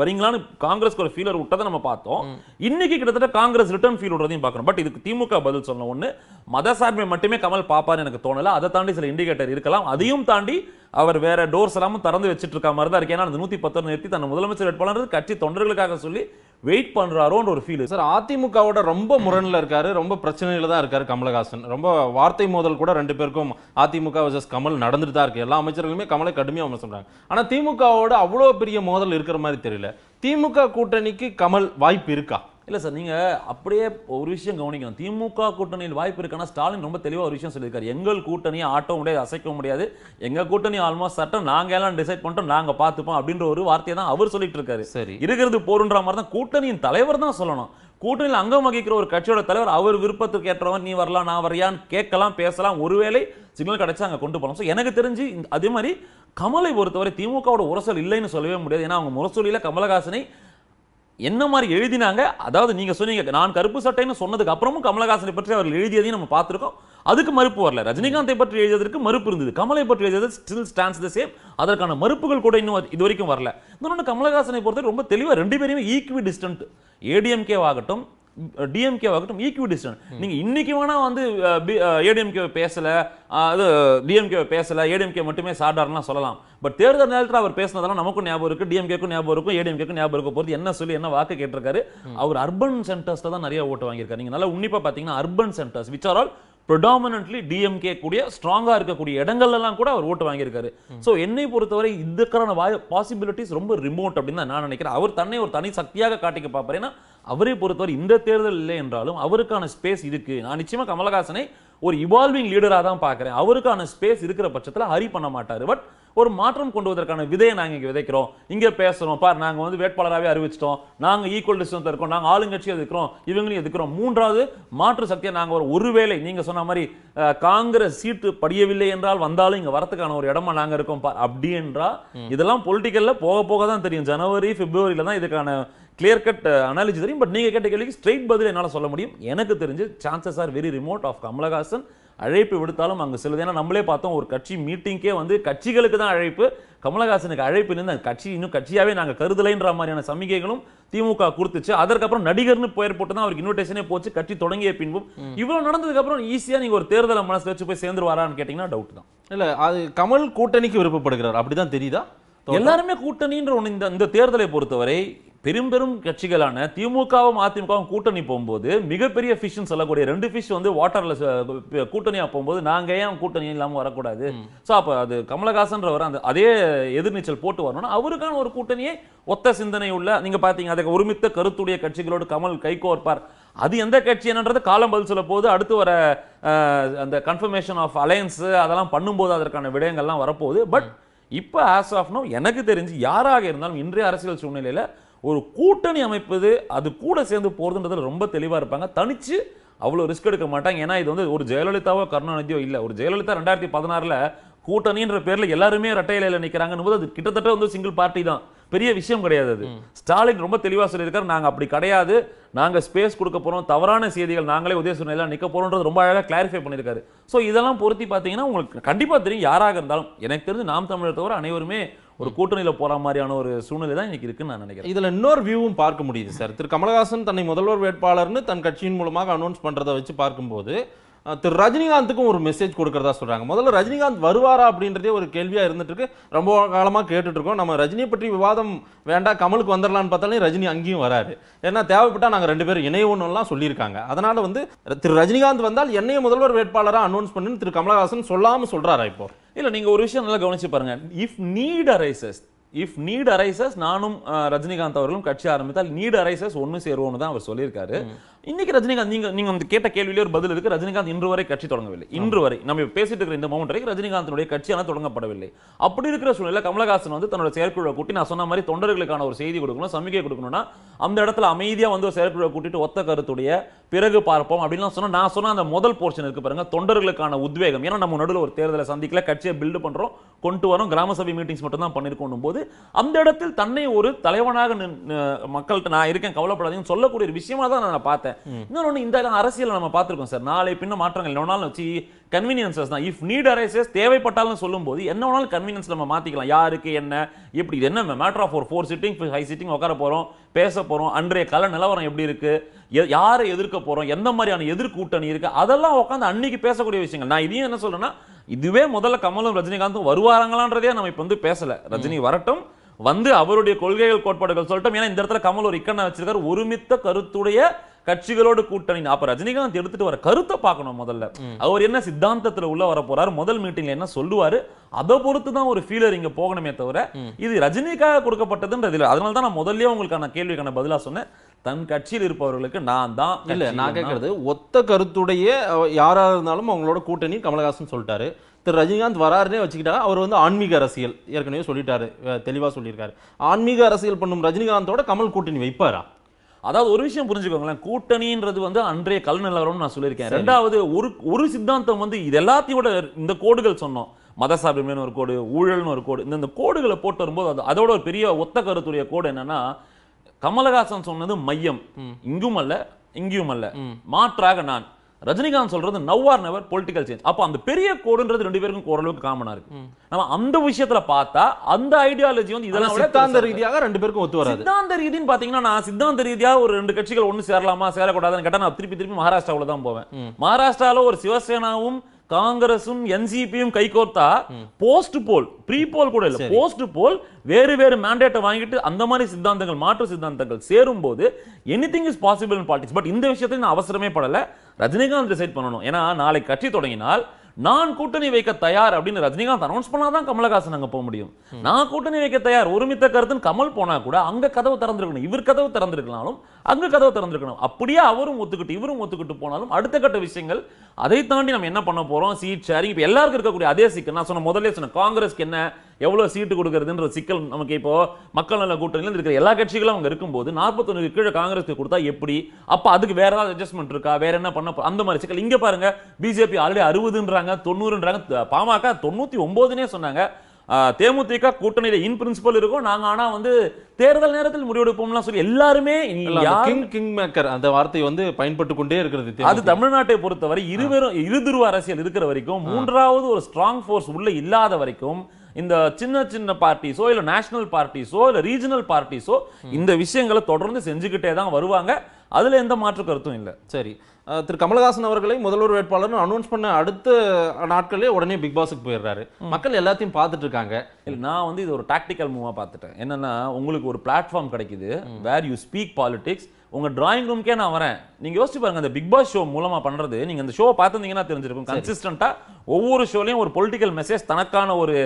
வரீங்களான்னு காங்கிரஸ்க்கு ஒரு ஃபீலர் விட்டதை நம்ம பார்த்தோம் இன்னைக்கு கிட்டத்தட்ட காங்கிரஸ் ரிட்டர்ன் ஃபீல் விடுறதையும் பார்க்கணும் பட் இதுக்கு திமுக பதில் சொன்ன ஒன்று மதசார்பை மட்டுமே கமல் பார்ப்பார்னு எனக்கு தோணலை அதை தாண்டி சில இண்டிகேட்டர் இருக்கலாம் அதையும் தாண்டி அவர் வேற டோர்ஸ் எல்லாமும் திறந்து வச்சுட்டு இருக்க மாதிரி தான் இருக்கு ஏன்னா அந்த நூற்றி பத்தொன்று நிறுத்தி தன் முதலமைச்சர் வேட்பாளர் கட்சி தொண்டர்களுக்காக சொல்லி வெயிட் பண்ணுறாரோன்ற ஒரு ஃபீல் சார் அதிமுகவோட ரொம்ப முரணில் இருக்காரு ரொம்ப பிரச்சனையில் தான் இருக்காரு கமலஹாசன் ரொம்ப வார்த்தை மோதல் கூட ரெண்டு பேருக்கும் அதிமுக வர்சஸ் கமல் நடந்துட்டு தான் இருக்கு எல்லா அமைச்சர்களுமே கமலை கடுமையாக விமர்சனம் ஆனால் திமுகவோட அவ்வளோ பெரிய மோதல் இருக்கிற மாதிரி தெரியல திமுக கூட்டணிக்கு கமல் வாய்ப்பு இருக்கா இல்லை சார் நீங்கள் அப்படியே ஒரு விஷயம் கவனிக்கணும் திமுக கூட்டணியில் வாய்ப்பு இருக்கான்னா ஸ்டாலின் ரொம்ப தெளிவாக ஒரு விஷயம் சொல்லியிருக்காரு எங்கள் கூட்டணியை ஆட்ட முடியாது அசைக்க முடியாது எங்கள் கூட்டணி ஆல்மோஸ்ட் சட்டம் நாங்கள் எல்லாம் டிசைட் பண்ணிட்டோம் நாங்கள் பார்த்துப்போம் அப்படின்ற ஒரு வார்த்தையை தான் அவர் சொல்லிட்டு இருக்காரு சரி இருக்கிறது போருன்ற மாதிரி தான் கூட்டணியின் தலைவர் தான் சொல்லணும் கூட்டணியில் அங்கம் வகிக்கிற ஒரு கட்சியோட தலைவர் அவர் விருப்பத்துக்கு ஏற்றவன் நீ வரலாம் நான் வரையான்னு கேட்கலாம் பேசலாம் ஒருவேளை சிக்னல் கிடைச்சா அங்கே கொண்டு போகலாம் ஸோ எனக்கு தெரிஞ்சு அதே மாதிரி கமலை பொறுத்தவரை திமுகவோட உரசல் இல்லைன்னு சொல்லவே முடியாது ஏன்னா அவங்க முரசொலியில் கமலஹாசனை என்ன மாதிரி எழுதினாங்க அதாவது நீங்கள் சொன்னீங்க நான் கருப்பு சட்டைன்னு சொன்னதுக்கு அப்புறமும் கமலஹாசனை பற்றி அவர்கள் எழுதியதையும் நம்ம பார்த்துருக்கோம் அதுக்கு மறுப்பு வரல ரஜினிகாந்தை பற்றி எழுதியதற்கு மறுப்பு இருந்தது கமலை பற்றி எழுதியது ஸ்டில் ஸ்டாண்ட்ஸ் த சேம் அதற்கான மறுப்புகள் கூட இன்னும் இது வரைக்கும் வரல இன்னொன்று கமலஹாசனை பொறுத்தவரை ரொம்ப தெளிவாக ரெண்டு பேருமே ஈக்குவி டிஸ்டன்ட் ஏடிஎம்கே ஆகட்டும் டிஎம்கே ஆகட்டும் ஈக்விடிஸ்டன் நீங்க இன்னைக்கு வேணா வந்து ஏடிஎம்கே பேசல அது டிஎம்கே பேசல ஏடிஎம்கே மட்டுமே சாட்டாருலாம் சொல்லலாம் பட் தேர்தல் நேரத்தில் அவர் பேசினதெல்லாம் நமக்கும் ஞாபகம் இருக்கு டிஎம்கேக்கும் ஞாபகம் இருக்கும் ஏடிஎம்கேக்கும் ஞாபகம் இருக்க போகிறது என்ன சொல்லி என்ன வாக்கு கேட்டிருக்காரு அவர் அர்பன் சென்டர்ஸ்ல தான் நிறைய ஓட்டு வாங்கியிருக்காரு நீங்க நல்லா உன்னிப்பா பாத்தீங்கன்னா urban centres which are all predominantly DMK கூடிய ஸ்ட்ராங்காக இருக்கக்கூடிய இடங்கள்லாம் கூட அவர் ஓட்டு வாங்கியிருக்காரு ஸோ என்னை பொறுத்தவரை இதுக்கான வாய் பாசிபிலிட்டிஸ் ரொம்ப ரிமோட் அப்படின்னு தான் நான் நினைக்கிறேன் அவர் தன்னை ஒரு தனி சக்தியாக காட்டிக்க பார்ப்பார் ஏன்னா அவரை பொறுத்தவரை இந்த தேர்தல் இல்லை என்றாலும் அவருக்கான ஸ்பேஸ் இருக்கு நான் நிச்சயமா கமலஹாசனை ஒரு இவால்விங் லீடராக தான் பார்க்குறேன் அவருக்கான ஸ்பேஸ் இருக்கிற பட்சத்தில் ஹரி பண்ண மாட்டார் பட் ஒரு மாற்றம் கொண்டு வருவதற்கான விதையை நாங்கள் இங்கே விதைக்கிறோம் இங்கே பேசுகிறோம் பார் நாங்கள் வந்து வேட்பாளராகவே அறிவிச்சிட்டோம் நாங்கள் ஈக்குவல் டிஸ்டன்ஸ் இருக்கோம் நாங்கள் ஆளுங்கட்சி இருக்கிறோம் இவங்களையும் எதுக்கிறோம் மூன்றாவது மாற்று சக்தியை நாங்கள் ஒரு ஒருவேளை நீங்கள் சொன்ன மாதிரி காங்கிரஸ் சீட்டு படியவில்லை என்றால் வந்தாலும் இங்கே வரத்துக்கான ஒரு இடமா நாங்கள் இருக்கோம் பார் அப்படி என்றால் இதெல்லாம் பொலிட்டிக்கலில் போக போக தான் தெரியும் ஜனவரி பிப்ரவரியில் தான் இதுக்கான கிளியர் கட் அனாலிசி தெரியும் பட் நீங்கள் கேட்ட கேள்விக்கு ஸ்ட்ரெயிட் பதில் என்னால் சொல்ல முடியும் எனக்கு தெரிஞ்சு chances are very remote of Kamal Haasan அழைப்பு விடுத்தாலும் அங்கே செல்லுது ஏன்னா நம்மளே பார்த்தோம் ஒரு கட்சி மீட்டிங்கே வந்து கட்சிகளுக்கு தான் அழைப்பு கமலஹாசனுக்கு அழைப்பு நின்று அந்த கட்சி இன்னும் கட்சியாகவே நாங்கள் கருதலைன்ற மாதிரியான சமிகைகளும் திமுக கொடுத்துச்சு அதற்கப்புறம் நடிகர்னு பெயர் போட்டு தான் அவருக்கு இன்விடேஷனே போச்சு கட்சி தொடங்கிய பின்பும் இவ்வளோ நடந்ததுக்கப்புறம் ஈஸியாக நீங்கள் ஒரு தேர்தலை மனசு வச்சு போய் சேர்ந்துருவாரான்னு கேட்டிங்கன்னா டவுட் தான் இல்லை அது கமல் கூட்டணிக்கு விருப்பப்படுகிறார் அப்படி தான் தெரியுதா எல்லாருமே கூட்டணின்ற ஒன்று இந்த இந்த தேர்தலை பொறுத்தவரை பெரும் பெரும் கட்சிகளான திமுகவும் அதிமுகவும் கூட்டணி போகும்போது மிகப்பெரிய ஃபிஷ்னு சொல்லக்கூடிய ரெண்டு ஃபிஷ் வந்து வாட்டரில் கூட்டணியாக போகும்போது நாங்கள் ஏன் கூட்டணி இல்லாமல் வரக்கூடாது ஸோ அப்போ அது கமலஹாசன்றவர் அந்த அதே எதிர்நீச்சல் போட்டு வரணும்னா அவருக்கான ஒரு கூட்டணியே ஒத்த சிந்தனை உள்ள நீங்கள் பார்த்தீங்க அதுக்கு ஒருமித்த கருத்துடைய கட்சிகளோடு கமல் கைகோர்ப்பார் அது எந்த கட்சி என்னன்றது காலம் பதில் சொல்ல போது அடுத்து வர அந்த கன்ஃபர்மேஷன் ஆஃப் அலையன்ஸ் அதெல்லாம் பண்ணும்போது அதற்கான விடயங்கள்லாம் வரப்போகுது பட் இப்போ ஆஸ் ஆஃப் நோ எனக்கு தெரிஞ்சு யாராக இருந்தாலும் இன்றைய அரசியல் சூழ்நிலையில் ஒரு கூட்டணி அமைப்பது அது கூட சேர்ந்து போகிறதுன்றது ரொம்ப தெளிவாக இருப்பாங்க தனித்து அவ்வளோ ரிஸ்க் எடுக்க மாட்டாங்க ஏன்னா இது வந்து ஒரு ஜெயலலிதாவோ கருணாநிதியோ இல்லை ஒரு ஜெயலலிதா ரெண்டாயிரத்தி பதினாறில் கூட்டணின்ற பேரில் எல்லாருமே இலையில் நிற்கிறாங்கன்னு போது அது கிட்டத்தட்ட வந்து சிங்கிள் பார்ட்டி தான் பெரிய விஷயம் கிடையாது அது ஸ்டாலின் ரொம்ப தெளிவாக சொல்லியிருக்காரு நாங்கள் அப்படி கிடையாது நாங்கள் ஸ்பேஸ் கொடுக்க போகிறோம் தவறான செய்திகள் நாங்களே உதயசூரியெல்லாம் நிற்க போகிறோன்றது ரொம்ப அழகாக கிளாரிஃபை பண்ணியிருக்காரு ஸோ இதெல்லாம் பொருத்தி பார்த்தீங்கன்னா உங்களுக்கு கண்டிப்பாக தெரியும் யாராக இருந்தாலும் எனக்கு தெரிஞ்சு நாம் தமிழர் தவிர அனைவருமே ஒரு கூட்டணியில் போகிற மாதிரியான ஒரு சூழ்நிலை தான் இன்றைக்கி இருக்குன்னு நான் நினைக்கிறேன் இதில் இன்னொரு வியூவும் பார்க்க முடியுது சார் திரு கமலஹாசன் தன்னை முதல்வர் வேட்பாளர்னு தன் கட்சியின் மூலமாக அனௌன்ஸ் பண்ணுறதை வச்சு பார்க்கும்போது திரு ரஜினிகாந்துக்கும் ஒரு மெசேஜ் கொடுக்கறதா சொல்கிறாங்க முதல்ல ரஜினிகாந்த் வருவாரா அப்படின்றதே ஒரு கேள்வியாக இருந்துட்டு இருக்கு ரொம்ப காலமாக கேட்டுட்ருக்கோம் நம்ம ரஜினியை பற்றி விவாதம் வேண்டாம் கமலுக்கு வந்துடலான்னு பார்த்தாலே ரஜினி அங்கேயும் வராரு ஏன்னா தேவைப்பட்டால் நாங்கள் ரெண்டு பேரும் இணைவோன்னெல்லாம் சொல்லியிருக்காங்க அதனால் வந்து திரு ரஜினிகாந்த் வந்தால் என்னைய முதல்வர் வேட்பாளராக அனௌன்ஸ் பண்ணுன்னு திரு கமலஹாசன் சொல்லாமல் சொல்கிறாரா இப்போ இல்லை நீங்கள் ஒரு விஷயம் நல்லா கவனிச்சு பாருங்கள் if need arises if need arises நானும் ரஜினிகாந்த் அவர்களும் கட்சி ஆரம்பித்தால் நீட் அரைசஸ் ஒன்று சேருவோன்னு தான் அவர் சொல்லியிருக்காரு இன்னைக்கு ரஜினிகாந்த் நீங்க நீங்க வந்து கேட்ட கேள்வியிலே ஒரு பதில் இருக்கு ரஜினிகாந்த் இன்று வரை கட்சி தொடங்கவில்லை இன்று வரை நம்ம பேசிட்டு இருக்கிற இந்த மௌண்ட் வரைக்கும் ரஜினிகாந்தினுடைய கட்சி தொடங்கப்படவில்லை அப்படி இருக்கிற சூழ்நிலை கமலஹாசன் வந்து தன்னோட செயற்குழுவை கூட்டி நான் சொன்ன மாதிரி தொண்டர்களுக்கான ஒரு செய்தி கொடுக்கணும் சமிகை கொடுக்கணும்னா அந்த இடத்துல அமைதியாக வந்து ஒரு செயற்குழுவை கூட்டிட்டு ஒத்த கருத்துடைய பிறகு பார்ப்போம் அப்படின்லாம் சொன்னால் நான் சொன்ன அந்த முதல் போர்ஷன் இருக்கு பாருங்க தொண்டர்களுக்கான உத்வேகம் ஏன்னா நம்ம நடுவில் ஒரு தேர்தலை சந்திக்கல கட்சியை பில்டு பண்ணுறோம் கொண்டு வரோம் கிராம சபை மீட்டிங்ஸ் மட்டும் தான் பண்ணிருக்கோம் போது அந்த இடத்தில் தன்னை ஒரு தலைவனாக மக்கள்கிட்ட நான் இருக்கேன் கவலைப்படாதீங்கன்னு சொல்லக்கூடிய ஒரு விஷயமா தான் நான் பார்த்தேன் இன்னொன்று இந்த அரசியல் நம்ம பார்த்துருக்கோம் சார் நாளை பின்ன மாற்றங்கள் என்ன வேணாலும் வச்சு கன்வீனியன்சஸ் தான் இஃப் நீட் அரைசஸ் தேவைப்பட்டாலும் சொல்லும் போது என்ன வேணாலும் கன்வீனியன்ஸ் நம்ம மாற்றிக்கலாம் யாருக்கு என்ன எப்படி இது என்ன மேட்டர் ஆஃப் ஒரு ஃபோர் சிட்டிங் ஹை சிட்டிங் உட்கார போகிறோம் பேச போகிறோம் அன்றைய கல நிலவரம் எப்படி இருக்கு யாரை எதிர்க்க போகிறோம் எந்த மாதிரியான எதிர்கூட்டணி இருக்கு அதெல்லாம் உட்காந்து அன்னைக்கு பேசக்கூடிய விஷயங்கள் நான் இதையும் என்ன சொல்றேன்னா இதுவே முதல்ல கமலும் ரஜினிகாந்தும் வருவாராங்களான்றதே நம்ம இப்போ வந்து பேசலை ரஜினி வரட்டும் வந்து அவருடைய கொள்கைகள் கோட்பாடுகள் சொல்லட்டும் ஏன்னா இந்த இடத்துல கமல் ஒரு இக்கண்ணா வச்சிருக்காரு ஒருமித்த கருத்துடைய கட்சிகளோடு கூட்டணி அப்ப ரஜினிகாந்த் எடுத்துட்டு வர கருத்தை பார்க்கணும் முதல்ல அவர் என்ன சித்தாந்தத்துல உள்ள வர போறாரு முதல் மீட்டிங்ல என்ன சொல்லுவாரு அதை பொறுத்து தான் ஒரு ஃபீலர் இங்க போகணுமே தவிர இது ரஜினிக்காக கொடுக்கப்பட்டதுன்றது இல்லை அதனால தான் நான் முதல்லயே உங்களுக்கான கேள்விக்கான பதிலா சொன்னேன் தன் கட்சியில் இருப்பவர்களுக்கு நான் தான் இல்ல நான் கேட்கறது ஒத்த கருத்துடைய யாரா இருந்தாலும் அவங்களோட கூட்டணி கமலஹாசன் சொல்லிட்டாரு திரு ரஜினிகாந்த் வராருன்னே வச்சுக்கிட்டா அவர் வந்து ஆன்மீக அரசியல் ஏற்கனவே சொல்லிட்டாரு தெளிவா சொல்லியிருக்காரு ஆன்மீக அரசியல் பண்ணும் ரஜினிகாந்தோட கமல் கூட்டணி வைப்பாரா அதாவது ஒரு விஷயம் புரிஞ்சுக்கோங்களேன் கூட்டணின்றது வந்து அன்றைய கல் நான் சொல்லியிருக்கேன் ரெண்டாவது ஒரு ஒரு சித்தாந்தம் வந்து இது எல்லாத்தையும் இந்த கோடுகள் சொன்னோம் மத ஒரு கோடு ஊழல்னு ஒரு கோடு இந்த இந்த கோடுகளை போட்டு வரும்போது அது அதோட ஒரு பெரிய ஒத்த கருத்துடைய கோடு என்னன்னா கமலஹாசன் சொன்னது மையம் இங்கும் அல்ல இங்கேயும் அல்ல மாற்றாக நான் ரஜினிகாந்த் சொல்றது now or never political change அப்போ அந்த பெரிய கோடுன்றது ரெண்டு பேருக்கும் ஓரளவுக்கு காமனா இருக்கு நம்ம அந்த விஷயத்துல பார்த்தா அந்த ஐடியாலஜி வந்து இதெல்லாம் சித்தாந்த ரீதியாக ரெண்டு பேருக்கும் ஒத்து வராது சித்தாந்த ரீதின்னு பாத்தீங்கன்னா நான் சித்தாந்த ரீதியா ஒரு ரெண்டு கட்சிகள் ஒன்னு சேரலாமா சேரக்கூடாதுன்னு கேட்டா நான் திருப்பி திருப்பி மகாராஷ்டிராவில் தான் போவேன் மகாராஷ்டிராவில் ஒரு சிவசேனாவும் காங்கிரஸும் என்சிபியும் கைகோர்த்தா போஸ்ட் போல் ப்ரீ போல் கூட இல்லை போஸ்ட் போல் வேறு வேறு மேண்டேட்டை வாங்கிட்டு அந்த மாதிரி சித்தாந்தங்கள் மாற்று சித்தாந்தங்கள் சேரும் போது anything is possible in politics but இந்த விஷயத்தில் நான் அவசரமே படலை ரஜினிகாந்த் டிசைட் பண்ணணும் ஏன்னா நாளை கட்சி தொடங்கினால் நான் கூட்டணி வைக்க தயார் அப்படின்னு ரஜினிகாந்த் அனௌன்ஸ் பண்ணாதான் கமலஹாசன் அங்க போக முடியும் நான் கூட்டணி வைக்க தயார் ஒருமித்த கருத்துன்னு கமல் போனா கூட அங்க கதவு திறந்திருக்கணும் இவர் கதவு திறந்திருக்கலாலும் அங்கே கதவை திறந்துருக்கணும் அப்படியே அவரும் ஒத்துக்கிட்டு இவரும் ஒத்துக்கிட்டு போனாலும் அடுத்த கட்ட விஷயங்கள் அதை தாண்டி நம்ம என்ன பண்ண போகிறோம் சீட் ஷேரிங் இப்போ எல்லாருக்கும் இருக்கக்கூடிய அதே சிக்கல் நான் சொன்ன முதல்ல சொன்னேன் காங்கிரஸ்க்கு என்ன எவ்வளோ சீட்டு கொடுக்குறதுன்ற சிக்கல் நமக்கு இப்போ மக்கள் நல கூட்டணியில் இருக்கிற எல்லா கட்சிகளும் அவங்க இருக்கும்போது நாற்பத்தொன்று கீழே காங்கிரஸ்க்கு கொடுத்தா எப்படி அப்போ அதுக்கு வேற ஏதாவது அட்ஜஸ்ட்மெண்ட் இருக்கா வேற என்ன பண்ண அந்த மாதிரி சிக்கல் இங்கே பாருங்க பிஜேபி ஆல்ரெடி அறுபதுன்றாங்க தொண்ணூறுன்றாங்க பாமக தொண்ணூற்றி ஒம்போதுன்னே சொன்னாங்க தேமுதிக கூட்டணியில இன் பிரின்சிபல் இருக்கும் நாங்க ஆனா வந்து தேர்தல் நேரத்தில் முடிவெடுப்போம்லாம் சொல்லி எல்லாருமே கிங் மேக்கர் அந்த வார்த்தை வந்து பயன்பட்டு கொண்டே இருக்கிறது அது தமிழ்நாட்டை பொறுத்தவரை இருவரும் இருதுருவ அரசியல் இருக்கிற வரைக்கும் மூன்றாவது ஒரு ஸ்ட்ராங் ஃபோர்ஸ் உள்ள இல்லாத வரைக்கும் இந்த சின்ன சின்ன பார்ட்டிஸோ இல்லை நேஷனல் பார்ட்டிஸோ இல்லை ரீஜனல் பார்ட்டிஸோ இந்த விஷயங்களை தொடர்ந்து செஞ்சுக்கிட்டே தான் வருவாங்க அதில் எந்த மாற்று கருத்தும் இல்லை சரி திரு கமலஹாசன் அவர்களை முதல்வர் வேட்பாளர் அனௌன்ஸ் பண்ண அடுத்த நாட்களே உடனே பிக் பாஸுக்கு போயிடுறாரு மக்கள் எல்லாத்தையும் பார்த்துட்டு இருக்காங்க நான் வந்து இது ஒரு டாக்டிக்கல் மூவாக பார்த்துட்டேன் என்னன்னா உங்களுக்கு ஒரு பிளாட்ஃபார்ம் கிடைக்குது வேர் யூ ஸ்பீக் பாலிடிக்ஸ் உங்கள் ட்ராயிங் ரூம்க்கே நான் வரேன் நீங்கள் யோசிச்சு பாருங்கள் அந்த பிக் பாஸ் ஷோ மூலமாக பண்ணுறது நீங்கள் அந்த ஷோ பார்த்துருந்தீங்கன்னா தெரிஞ்சிருக்கும் கன்சிஸ்டண்ட்டாக ஒவ்வொரு ஷோலையும் ஒரு பொலிட்டிக்கல் மெசேஜ் தனக்கான ஒரு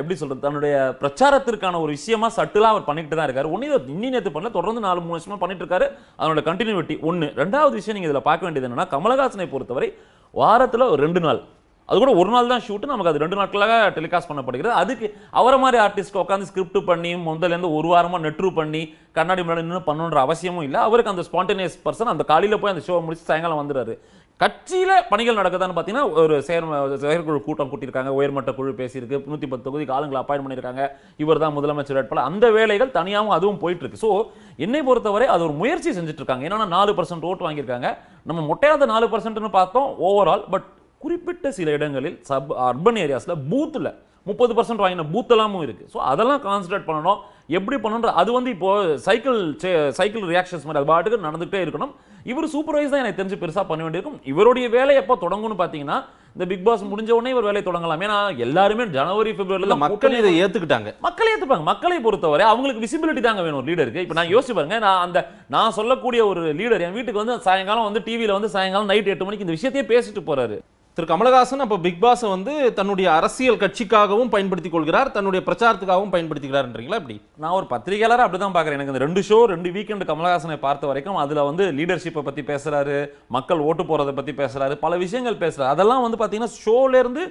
எப்படி சொல்கிறது தன்னுடைய பிரச்சாரத்திற்கான ஒரு விஷயமா சட்டிலாக அவர் பண்ணிட்டு தான் இருக்கார் ஒன்று இன்னி நேற்று பண்ணல தொடர்ந்து நாலு மூணு வருஷமாக பண்ணிட்டு இருக்காரு அதனோட கண்டினியூட்டி ஒன்று ரெண்டாவது விஷயம் நீங்கள் இதில் பார்க்க வேண்டியது என்னென்னா கமலஹாசனை பொறுத்தவரை வாரத்தில் ஒரு ரெண்டு நாள் அது கூட ஒரு நாள் தான் ஷூட்டு நமக்கு அது ரெண்டு நாட்களாக டெலிகாஸ்ட் பண்ணப்படுகிறது அதுக்கு அவரை மாதிரி ஆர்டிஸ்ட் உட்காந்து ஸ்கிரிப்ட் பண்ணி முதலேருந்து ஒரு வாரமாக நெட்ரூ பண்ணி கண்ணாடி முன்னாடி நின்று பண்ணணுன்ற அவசியமும் இல்லை அவருக்கு அந்த ஸ்பான்டேனியஸ் பர்சன் அந்த காலையில் போய் அந்த ஷோவை முடிச்சு சாயங்காலம் வந்துடுறாரு கட்சியில் பணிகள் நடக்குதான்னு பார்த்தீங்கன்னா ஒரு செயற் செயற்குழு கூட்டம் கூட்டியிருக்காங்க உயர்மட்ட குழு பேசியிருக்கு நூற்றி பத்து தொகுதிக்கு ஆளுங்களை அப்பாயின் பண்ணியிருக்காங்க இவர் தான் முதலமைச்சர் வேட்பாளர் அந்த வேலைகள் தனியாகவும் அதுவும் போயிட்டுருக்கு ஸோ என்னை பொறுத்தவரை அது ஒரு முயற்சி செஞ்சுட்டு இருக்காங்க ஏன்னா நாலு பர்சன்ட் ஓட்டு வாங்கியிருக்காங்க நம்ம மொட்டையாத நாலு பர்சன்ட்னு பார்த்தோம் ஓவரால் பட் குறிப்பிட்ட சில இடங்களில் சப் அர்பன் ஏரியாஸில் பூத்தில் முப்பது பர்சன்ட் வாங்கின பூத்தெல்லாமும் இருக்குது ஸோ அதெல்லாம் கான்சன்ட்ரேட் பண்ணணும் எப்படி பண்ணணுன்ற அது வந்து இப்போது சைக்கிள் சைக்கிள் ரியாக்ஷன்ஸ் மாதிரி அது பாட்டுக்கு நடந்துகிட்டே இருக்கணும் இவர் சூப்பர்வைஸ் தான் எனக்கு தெரிஞ்சு பெருசாக பண்ண வேண்டியிருக்கும் இவருடைய வேலை எப்போ தொடங்கும்னு பார்த்தீங்கன்னா இந்த பிக் பாஸ் முடிஞ்ச உடனே இவர் வேலையை தொடங்கலாம் ஏன்னா எல்லாருமே ஜனவரி பிப்ரவரியில் மக்கள் இதை ஏற்றுக்கிட்டாங்க மக்களை ஏற்றுப்பாங்க மக்களை பொறுத்தவரை அவங்களுக்கு விசிபிலிட்டி தாங்க வேணும் ஒரு லீடருக்கு இப்போ நான் யோசிச்சு பாருங்க நான் அந்த நான் சொல்லக்கூடிய ஒரு லீடர் என் வீட்டுக்கு வந்து சாயங்காலம் வந்து டிவியில் வந்து சாயங்காலம் நைட் எட்டு மணிக்கு இந்த விஷயத்தையே பேசிட்டு போறாரு திரு கமலஹாசன் அப்போ பிக் பாஸை வந்து தன்னுடைய அரசியல் கட்சிக்காகவும் பயன்படுத்திக் கொள்கிறார் தன்னுடைய பிரச்சாரத்துக்காகவும் பயன்படுத்திக்கிறார்ன்றீங்களா இப்படி நான் ஒரு பத்திரிகையாளர் அப்படி தான் பார்க்குறேன் எனக்கு இந்த ரெண்டு ஷோ ரெண்டு வீக்கெண்டு கமலஹாசனை பார்த்த வரைக்கும் அதில் வந்து லீடர்ஷிப்பை பற்றி பேசுகிறாரு மக்கள் ஓட்டு போகிறத பற்றி பேசுகிறாரு பல விஷயங்கள் பேசுகிறாரு அதெல்லாம் வந்து பார்த்தீங்கன்னா ஷோலேருந்து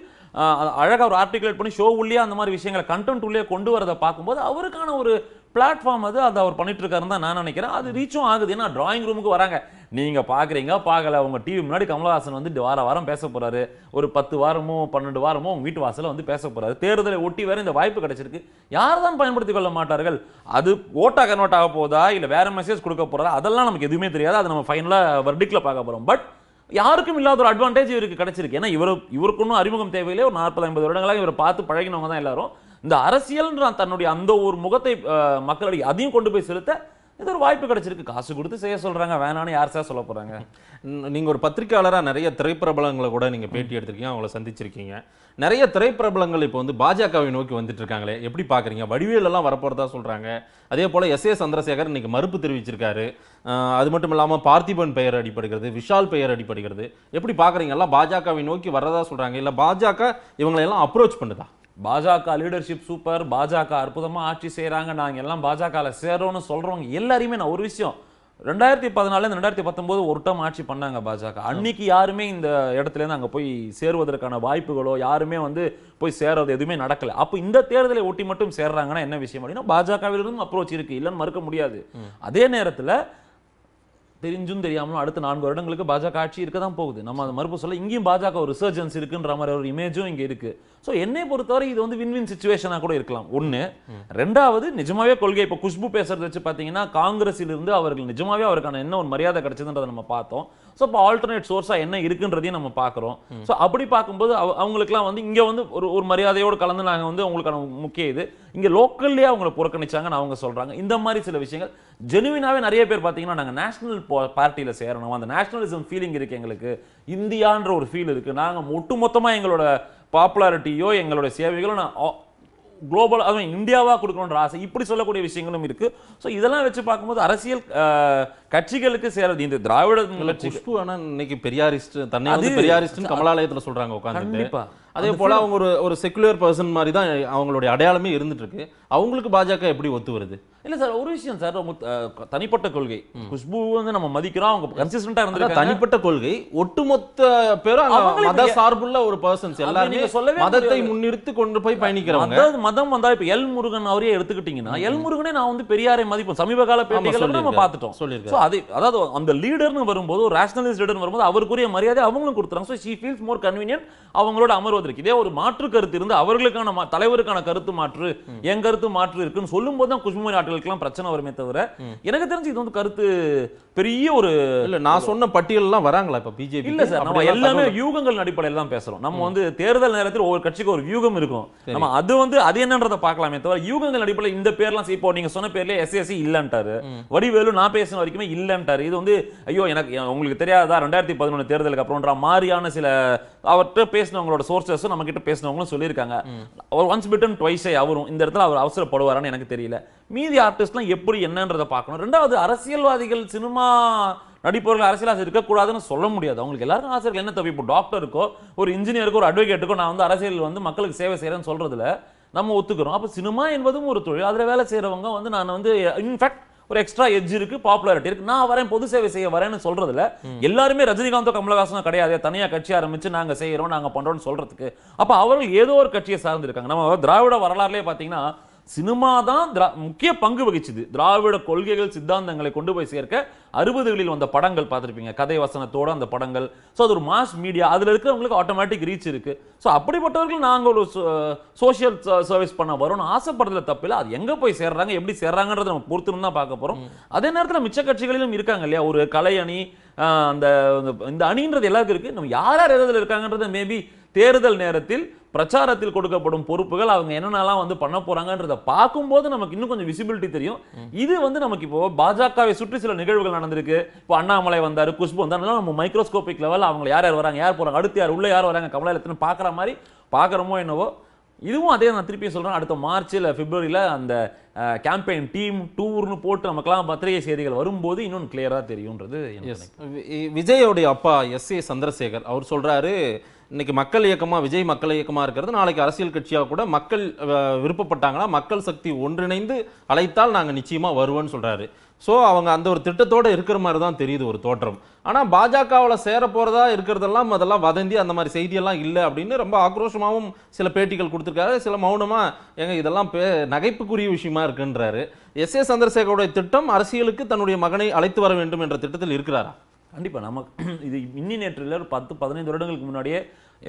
அழகாக ஒரு ஆர்டிகுலேட் பண்ணி ஷோ உள்ளே அந்த மாதிரி விஷயங்களை கண்டென்ட் உள்ளே கொண்டு வரதை பார்க்கும்போது அவருக்கான ஒரு பிளாட்ஃபார்ம் அது அதை அவர் பண்ணிட்டு இருக்காருன்னு தான் நான் நினைக்கிறேன் அது ரீச்சும் ஆகுது ஏன்னா டிராயிங் ரூமுக்கு வராங்க நீங்கள் பார்க்குறீங்க பார்க்கல உங்கள் டிவி முன்னாடி கமலஹாசன் வந்து வார வாரம் பேச போகிறாரு ஒரு பத்து வாரமோ பன்னெண்டு வாரமோ உங்கள் வீட்டு வாசலில் வந்து பேச போகிறாரு தேர்தலை ஒட்டி வேறு இந்த வாய்ப்பு கிடைச்சிருக்கு யார் தான் பயன்படுத்தி கொள்ள மாட்டார்கள் அது ஓட்டாக கன்வெர்ட் ஆக போதா இல்லை வேறு மெசேஜ் கொடுக்க போகிறா அதெல்லாம் நமக்கு எதுவுமே தெரியாது அதை நம்ம ஃபைனலாக வர்டிக்கில் பார்க்க போகிறோம் பட் யாருக்கும் இல்லாத ஒரு அட்வான்டேஜ் இவருக்கு கிடைச்சிருக்கு ஏன்னா இவர் இவருக்கு ஒன்றும் அறிமுகம் தேவையில்லை ஒரு நாற்பது ஐம்பது வருடங்களாக இவரை பார்த்து பழகினவங்க தான் எல்லாரும் இந்த அரசியல் தன்னுடைய அந்த ஒரு முகத்தை மக்களிடையே அதையும் கொண்டு போய் செலுத்த இது ஒரு வாய்ப்பு கிடைச்சிருக்கு காசு கொடுத்து செய்ய சொல்கிறாங்க வேணாம்னு யார் சார் சொல்ல போறாங்க நீங்கள் ஒரு பத்திரிகையாளரா நிறைய திரைப்பிரபலங்களை கூட நீங்கள் பேட்டி எடுத்திருக்கீங்க அவங்கள சந்திச்சிருக்கீங்க நிறைய திரைப்பிரபலங்கள் இப்போ வந்து பாஜகவை நோக்கி வந்துட்டு இருக்காங்களே எப்படி பார்க்குறீங்க வடிவேலெல்லாம் வரப்போகிறதா சொல்கிறாங்க அதே போல் எஸ் ஏ சந்திரசேகர் இன்னைக்கு மறுப்பு தெரிவிச்சிருக்காரு அது மட்டும் இல்லாமல் பார்த்திபன் பெயர் அடிப்படுகிறது விஷால் பெயர் அடிப்படுகிறது எப்படி பார்க்குறீங்க எல்லாம் பாஜகவை நோக்கி வர்றதா சொல்கிறாங்க இல்லை பாஜக இவங்களையெல்லாம் அப்ரோச் பண்ணுதா பாஜக லீடர்ஷிப் சூப்பர் பாஜக அற்புதமாக ஆட்சி செய்கிறாங்க நாங்கள் எல்லாம் பாஜகவில் சேரோன்னு சொல்கிறவங்க எல்லாருமே நான் ஒரு விஷயம் ரெண்டாயிரத்தி பதினாலு ரெண்டாயிரத்தி பத்தொம்போது ஒரு டம் ஆட்சி பண்ணாங்க பாஜக அன்னைக்கு யாருமே இந்த இடத்துலேருந்து அங்கே போய் சேருவதற்கான வாய்ப்புகளோ யாருமே வந்து போய் சேர்றது எதுவுமே நடக்கல அப்போ இந்த தேர்தலை ஒட்டி மட்டும் சேர்றாங்கன்னா என்ன விஷயம் அப்படின்னா பாஜகவிலிருந்து அப்ரோச் இருக்கு இல்லைன்னு மறுக்க முடியாது அதே நேரத்தில் தெரிஞ்சும் தெரியாமலும் அடுத்த நான்கு வருடங்களுக்கு பாஜக ஆட்சி இருக்க தான் போகுது நம்ம அதை மறுப்பு சொல்ல இங்கேயும் பாஜக ஒரு ரிசர்ஜன்ஸ் இருக்குன்ற மாதிரி ஒரு இமேஜும் இங்கே இருக்கு ஸோ என்னை பொறுத்தவரை இது வந்து வின் வின் சுச்சுவேஷனாக கூட இருக்கலாம் ஒன்று ரெண்டாவது நிஜமாவே கொள்கை இப்போ குஷ்பு பேசுறத வச்சு பார்த்தீங்கன்னா காங்கிரஸிலிருந்து அவர்கள் நிஜமாவே அவருக்கான என்ன ஒரு மரியாதை கிடைச்சதுன்றதை நம்ம பார்த்தோம் ஸோ இப்போ ஆல்டர்னேட் சோர்ஸாக என்ன இருக்குன்றதையும் நம்ம பார்க்குறோம் ஸோ அப்படி பார்க்கும்போது அவ அவங்களுக்குலாம் வந்து இங்கே வந்து ஒரு ஒரு மரியாதையோடு கலந்து நாங்கள் வந்து அவங்களுக்கான முக்கிய இது இங்கே லோக்கல்லே அவங்கள புறக்கணிச்சாங்கன்னு அவங்க சொல்கிறாங்க இந்த மாதிரி சில விஷயங்கள் ஜெனுவினாவே நிறைய பேர் பார்த்தீங்கன்னா நாங்கள் நேஷனல் பார்ட்டியில் சேரணும் அந்த நேஷனலிசம் ஃபீலிங் இருக்குது எங்களுக்கு இந்தியான்ற ஒரு ஃபீல் இருக்குது நாங்கள் ஒட்டு மொத்தமாக எங்களோட பாப்புலாரிட்டியோ எங்களோட சேவைகளோ நான் குளோபல் அதுவும் இந்தியாவாக கொடுக்கணுன்ற ஆசை இப்படி சொல்லக்கூடிய விஷயங்களும் இருக்கு ஸோ இதெல்லாம் வச்சு பார்க்கும்போது அரசியல் கட்சிகளுக்கு சேரது இந்த திராவிட குஷ்பு ஆனால் இன்னைக்கு பெரியாரிஸ்ட் தன்னை வந்து பெரியாரிஸ்ட்னு கமலாலயத்தில் சொல்றாங்க உட்காந்து அதே போல அவங்க ஒரு ஒரு செக்குலர் பர்சன் மாதிரி தான் அவங்களுடைய அடையாளமே இருந்துட்டு இருக்கு அவங்களுக்கு பாஜக எப்படி ஒத்து வருது இல்ல சார் ஒரு விஷயம் சார் தனிப்பட்ட கொள்கை குஷ்பு வந்து நம்ம மதிக்கிறோம் அவங்க கன்சிஸ்டன்டா இருந்தா தனிப்பட்ட கொள்கை ஒட்டுமொத்த பேரும் மத சார்புள்ள ஒரு பர்சன்ஸ் எல்லாருமே சொல்லவே மதத்தை முன்னிறுத்து கொண்டு போய் பயணிக்கிறவங்க அதாவது மதம் வந்தா இப்போ எல் முருகன் அவரே எடுத்துக்கிட்டீங்கன்னா எல் முருகனே நான் வந்து பெரியாரை மதிப்போம் சமீப கால பேட்டிகள் நம்ம பார்த்துட்டோம் சொல்லியிருக்கோம் அதாவது அந்த லீடர்னு வரும்போது ஒரு ரேஷனலிஸ்ட் லீடர் வரும்போது அவருக்குரிய மரியாதை அவங்களும் கொடுத்துறாங்க so she feels more convenient அவங்களோட அமர்வதற்கு இதே ஒரு மாற்று கருத்து இருந்து அவர்களுக்கான தலைவருக்கான கருத்து மாற்று என் கருத்து மாற்று இருக்குன்னு சொல்லும் தான் குஷ்பு சேனலுக்குலாம் பிரச்சனை வருமே தவிர எனக்கு தெரிஞ்சு இது வந்து கருத்து பெரிய ஒரு இல்ல நான் சொன்ன பட்டியல்லாம் வராங்களா இப்ப பிஜேபி இல்ல சார் நம்ம எல்லாமே யூகங்கள் அடிப்படையில் தான் பேசுறோம் நம்ம வந்து தேர்தல் நேரத்தில் ஒவ்வொரு கட்சிக்கு ஒரு யூகம் இருக்கும் நம்ம அது வந்து அது என்னன்றத பார்க்கலாமே தவிர யூகங்கள் அடிப்படையில் இந்த பேர்லாம் இப்போ நீங்க சொன்ன பேர்ல எஸ்எஸ்சி இல்லன்ட்டாரு வடிவேலு நான் பேசின வரைக்குமே இல்லன்ட்டாரு இது வந்து ஐயோ எனக்கு உங்களுக்கு தெரியாதா ரெண்டாயிரத்தி பதினொன்று தேர்தலுக்கு அப்புறம்ன்ற மாதிரியான சில அவர்கிட்ட பேசினவங்களோட சோர்சஸும் நம்ம கிட்ட பேசினவங்களும் சொல்லியிருக்காங்க ஒன்ஸ் பிட்டன் ட்வைஸே அவரும் இந்த இடத்துல அவர் அவசரப்படுவாரான்னு எனக்கு தெரியல மீதி ஆர்டிஸ்ட்லாம் எப்படி என்னன்றதை பார்க்கணும் ரெண்டாவது அரசியல்வாதிகள் சினிமா நடிப்பவர்கள் அரசியல் ஆசை இருக்கக்கூடாதுன்னு சொல்ல முடியாது அவங்களுக்கு எல்லாரும் ஆசிரியர்கள் என்ன தவிப்பு டாக்டருக்கோ ஒரு இன்ஜினியருக்கோ ஒரு அட்வொகேட்டுக்கோ நான் வந்து அரசியல் வந்து மக்களுக்கு சேவை செய்கிறேன்னு சொல்றதுல நம்ம ஒத்துக்கிறோம் அப்போ சினிமா என்பதும் ஒரு தொழில் அதில் வேலை செய்கிறவங்க வந்து நான் வந்து இன்ஃபேக்ட் ஒரு எக்ஸ்ட்ரா எஜ் இருக்கு பாப்புலாரிட்டி இருக்கு நான் வரேன் பொது சேவை செய்ய வரேன்னு சொல்றதுல எல்லாருமே ரஜினிகாந்தோ கமலஹாசனும் கிடையாது தனியாக கட்சி ஆரம்பிச்சு நாங்க செய்யறோம் நாங்க பண்றோம்னு சொல்றதுக்கு அப்போ அவர்கள் ஏதோ ஒரு கட்சியை சார்ந்திருக்காங்க நம்ம திராவிட வரலாறுலேயே பாத்தீங்கன்னா சினிமா தான் திரா முக்கிய பங்கு வகிச்சுது திராவிட கொள்கைகள் சித்தாந்தங்களை கொண்டு போய் சேர்க்க அறுபதுகளில் வந்த படங்கள் பார்த்துருப்பீங்க கதை வசனத்தோட அந்த படங்கள் ஸோ அது ஒரு மாஸ் மீடியா அதில் இருக்கிறவங்களுக்கு ஆட்டோமேட்டிக் ரீச் இருக்குது ஸோ அப்படிப்பட்டவர்கள் நாங்கள் ஒரு சோஷியல் சர்வீஸ் பண்ண வரோம்னு ஆசைப்படுறதுல தப்பில்லை அது எங்கே போய் சேர்றாங்க எப்படி சேர்றாங்கன்றத நம்ம பொறுத்துன்னு தான் பார்க்க போகிறோம் அதே நேரத்தில் மிச்ச கட்சிகளிலும் இருக்காங்க இல்லையா ஒரு கலை அணி அந்த இந்த அணின்றது எல்லாருக்கும் இருக்குது நம்ம யார் யார் எதில் இருக்காங்கன்றத மேபி தேர்தல் நேரத்தில் பிரச்சாரத்தில் கொடுக்கப்படும் பொறுப்புகள் அவங்க என்னென்னலாம் வந்து பண்ண போறாங்கன்றத பார்க்கும்போது நமக்கு இன்னும் கொஞ்சம் விசிபிலிட்டி தெரியும் இது வந்து நமக்கு இப்போ பாஜகவை சுற்றி சில நிகழ்வுகள் நடந்திருக்கு இப்போ அண்ணாமலை வந்தார் குஷ்பு வந்தார் நம்ம மைக்ரோஸ்கோபிக் லெவல் அவங்க யார் யார் வராங்க யார் போறாங்க அடுத்து யார் உள்ள யார் வராங்க கமலா எத்தனை பார்க்குற மாதிரி பார்க்குறோமோ என்னவோ இதுவும் அதே நான் திருப்பியும் சொல்கிறேன் அடுத்த மார்ச்சில் பிப்ரவரியில் அந்த கேம்பெயின் டீம் டூர்னு போட்டு நமக்கெல்லாம் பத்திரிகை செய்திகள் வரும்போது இன்னொன்று கிளியராக தெரியுன்றது விஜயோடைய அப்பா எஸ் ஏ சந்திரசேகர் அவர் சொல்கிறாரு இன்றைக்கி மக்கள் இயக்கமாக விஜய் மக்கள் இயக்கமாக இருக்கிறது நாளைக்கு அரசியல் கட்சியாக கூட மக்கள் விருப்பப்பட்டாங்கன்னா மக்கள் சக்தி ஒன்றிணைந்து அழைத்தால் நாங்கள் நிச்சயமாக வருவோன்னு சொல்கிறாரு ஸோ அவங்க அந்த ஒரு திட்டத்தோடு இருக்கிற மாதிரி தான் தெரியுது ஒரு தோற்றம் ஆனால் பாஜகவில் சேர போகிறதா இருக்கிறதெல்லாம் அதெல்லாம் வதந்தி அந்த மாதிரி செய்தியெல்லாம் இல்லை அப்படின்னு ரொம்ப ஆக்ரோஷமாகவும் சில பேட்டிகள் கொடுத்துருக்காரு சில மௌனமாக எங்க இதெல்லாம் பே நகைப்புக்குரிய விஷயமா இருக்குன்றாரு எஸ் ஏ சந்திரசேகருடைய திட்டம் அரசியலுக்கு தன்னுடைய மகனை அழைத்து வர வேண்டும் என்ற திட்டத்தில் இருக்கிறாரா கண்டிப்பாக நமக்கு இது இன்னி நேற்றில் ஒரு பத்து பதினைந்து வருடங்களுக்கு முன்னாடியே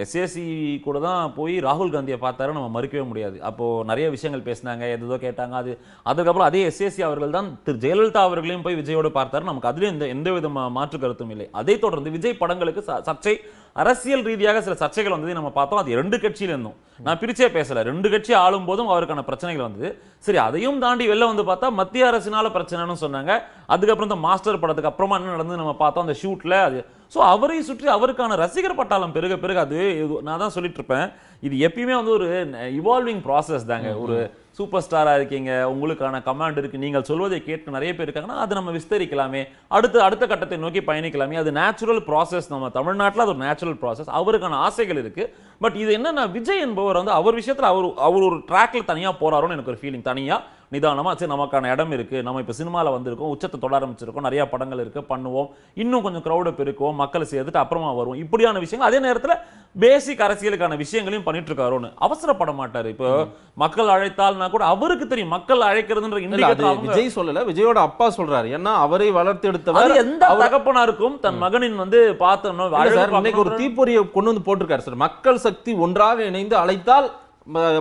எஸ்எஸ்சி கூட தான் போய் ராகுல் காந்தியை பார்த்தாரு நம்ம மறுக்கவே முடியாது அப்போது நிறைய விஷயங்கள் பேசினாங்க எதுதோ கேட்டாங்க அது அதுக்கப்புறம் அதே எஸ்எஸ்சி அவர்கள் தான் திரு ஜெயலலிதா அவர்களையும் போய் விஜயோடு பார்த்தாரு நமக்கு அதுலேயும் எந்த எந்த விதமான மாற்று கருத்தும் இல்லை அதை தொடர்ந்து விஜய் படங்களுக்கு சர்ச்சை அரசியல் ரீதியாக சில சர்ச்சைகள் வந்ததை நம்ம பார்த்தோம் அது ரெண்டு கட்சியில இருந்தும் நான் பிரிச்சே பேசல ரெண்டு கட்சி ஆளும் போதும் அவருக்கான பிரச்சனைகள் வந்தது சரி அதையும் தாண்டி வெளில வந்து பார்த்தா மத்திய அரசினால பிரச்சனைன்னு சொன்னாங்க அதுக்கப்புறம் இந்த மாஸ்டர் படத்துக்கு அப்புறமா என்ன நடந்து நம்ம பார்த்தோம் அந்த ஷூட்ல அது ஸோ அவரை சுற்றி அவருக்கான ரசிகர் பட்டாளம் பெருக பெருக அது நான் தான் சொல்லிட்டு இருப்பேன் இது எப்பயுமே வந்து ஒரு இவால்விங் ப்ராசஸ் தாங்க ஒரு சூப்பர் ஸ்டாராக இருக்கீங்க உங்களுக்கான கமாண்ட் இருக்குது நீங்கள் சொல்வதை கேட்டு நிறைய பேர் இருக்காங்கன்னா அதை நம்ம விஸ்தரிக்கலாமே அடுத்து அடுத்த கட்டத்தை நோக்கி பயணிக்கலாமே அது நேச்சுரல் ப்ராசஸ் நம்ம தமிழ்நாட்டில் அது ஒரு நேச்சுரல் ப்ராசஸ் அவருக்கான ஆசைகள் இருக்குது பட் இது என்னென்னா விஜய் என்பவர் வந்து அவர் விஷயத்தில் அவர் அவர் ஒரு ட்ராக்கில் தனியாக போகிறாருன்னு எனக்கு ஒரு ஃபீலிங் தனியாக நிதானமாக சரி நமக்கான இடம் இருக்குது நம்ம இப்போ சினிமாவில் வந்திருக்கோம் உச்சத்தை தொட ஆரம்பிச்சிருக்கோம் நிறையா படங்கள் இருக்குது பண்ணுவோம் இன்னும் கொஞ்சம் க்ரௌடப் இருக்கும் மக்களை சேர்த்துட்டு அப்புறமா வருவோம் இப்படியான விஷயங்கள் அதே நேரத்தில் பேசிக் அரசியலுக்கான விஷயங்களையும் பண்ணிட்டு இருக்காருன்னு அவசரப்பட மாட்டார் இப்போ மக்கள் அழைத்தால்னா கூட அவருக்கு தெரியும் மக்கள் அழைக்கிறதுன்ற விஜய் சொல்லல விஜயோட அப்பா சொல்றாரு ஏன்னா அவரை வளர்த்து எடுத்தவர் எந்த தகப்பனாருக்கும் தன் மகனின் வந்து பார்த்தோம்னா ஒரு தீப்பொறியை கொண்டு வந்து போட்டிருக்காரு சார் மக்கள் சக்தி ஒன்றாக இணைந்து அழைத்தால்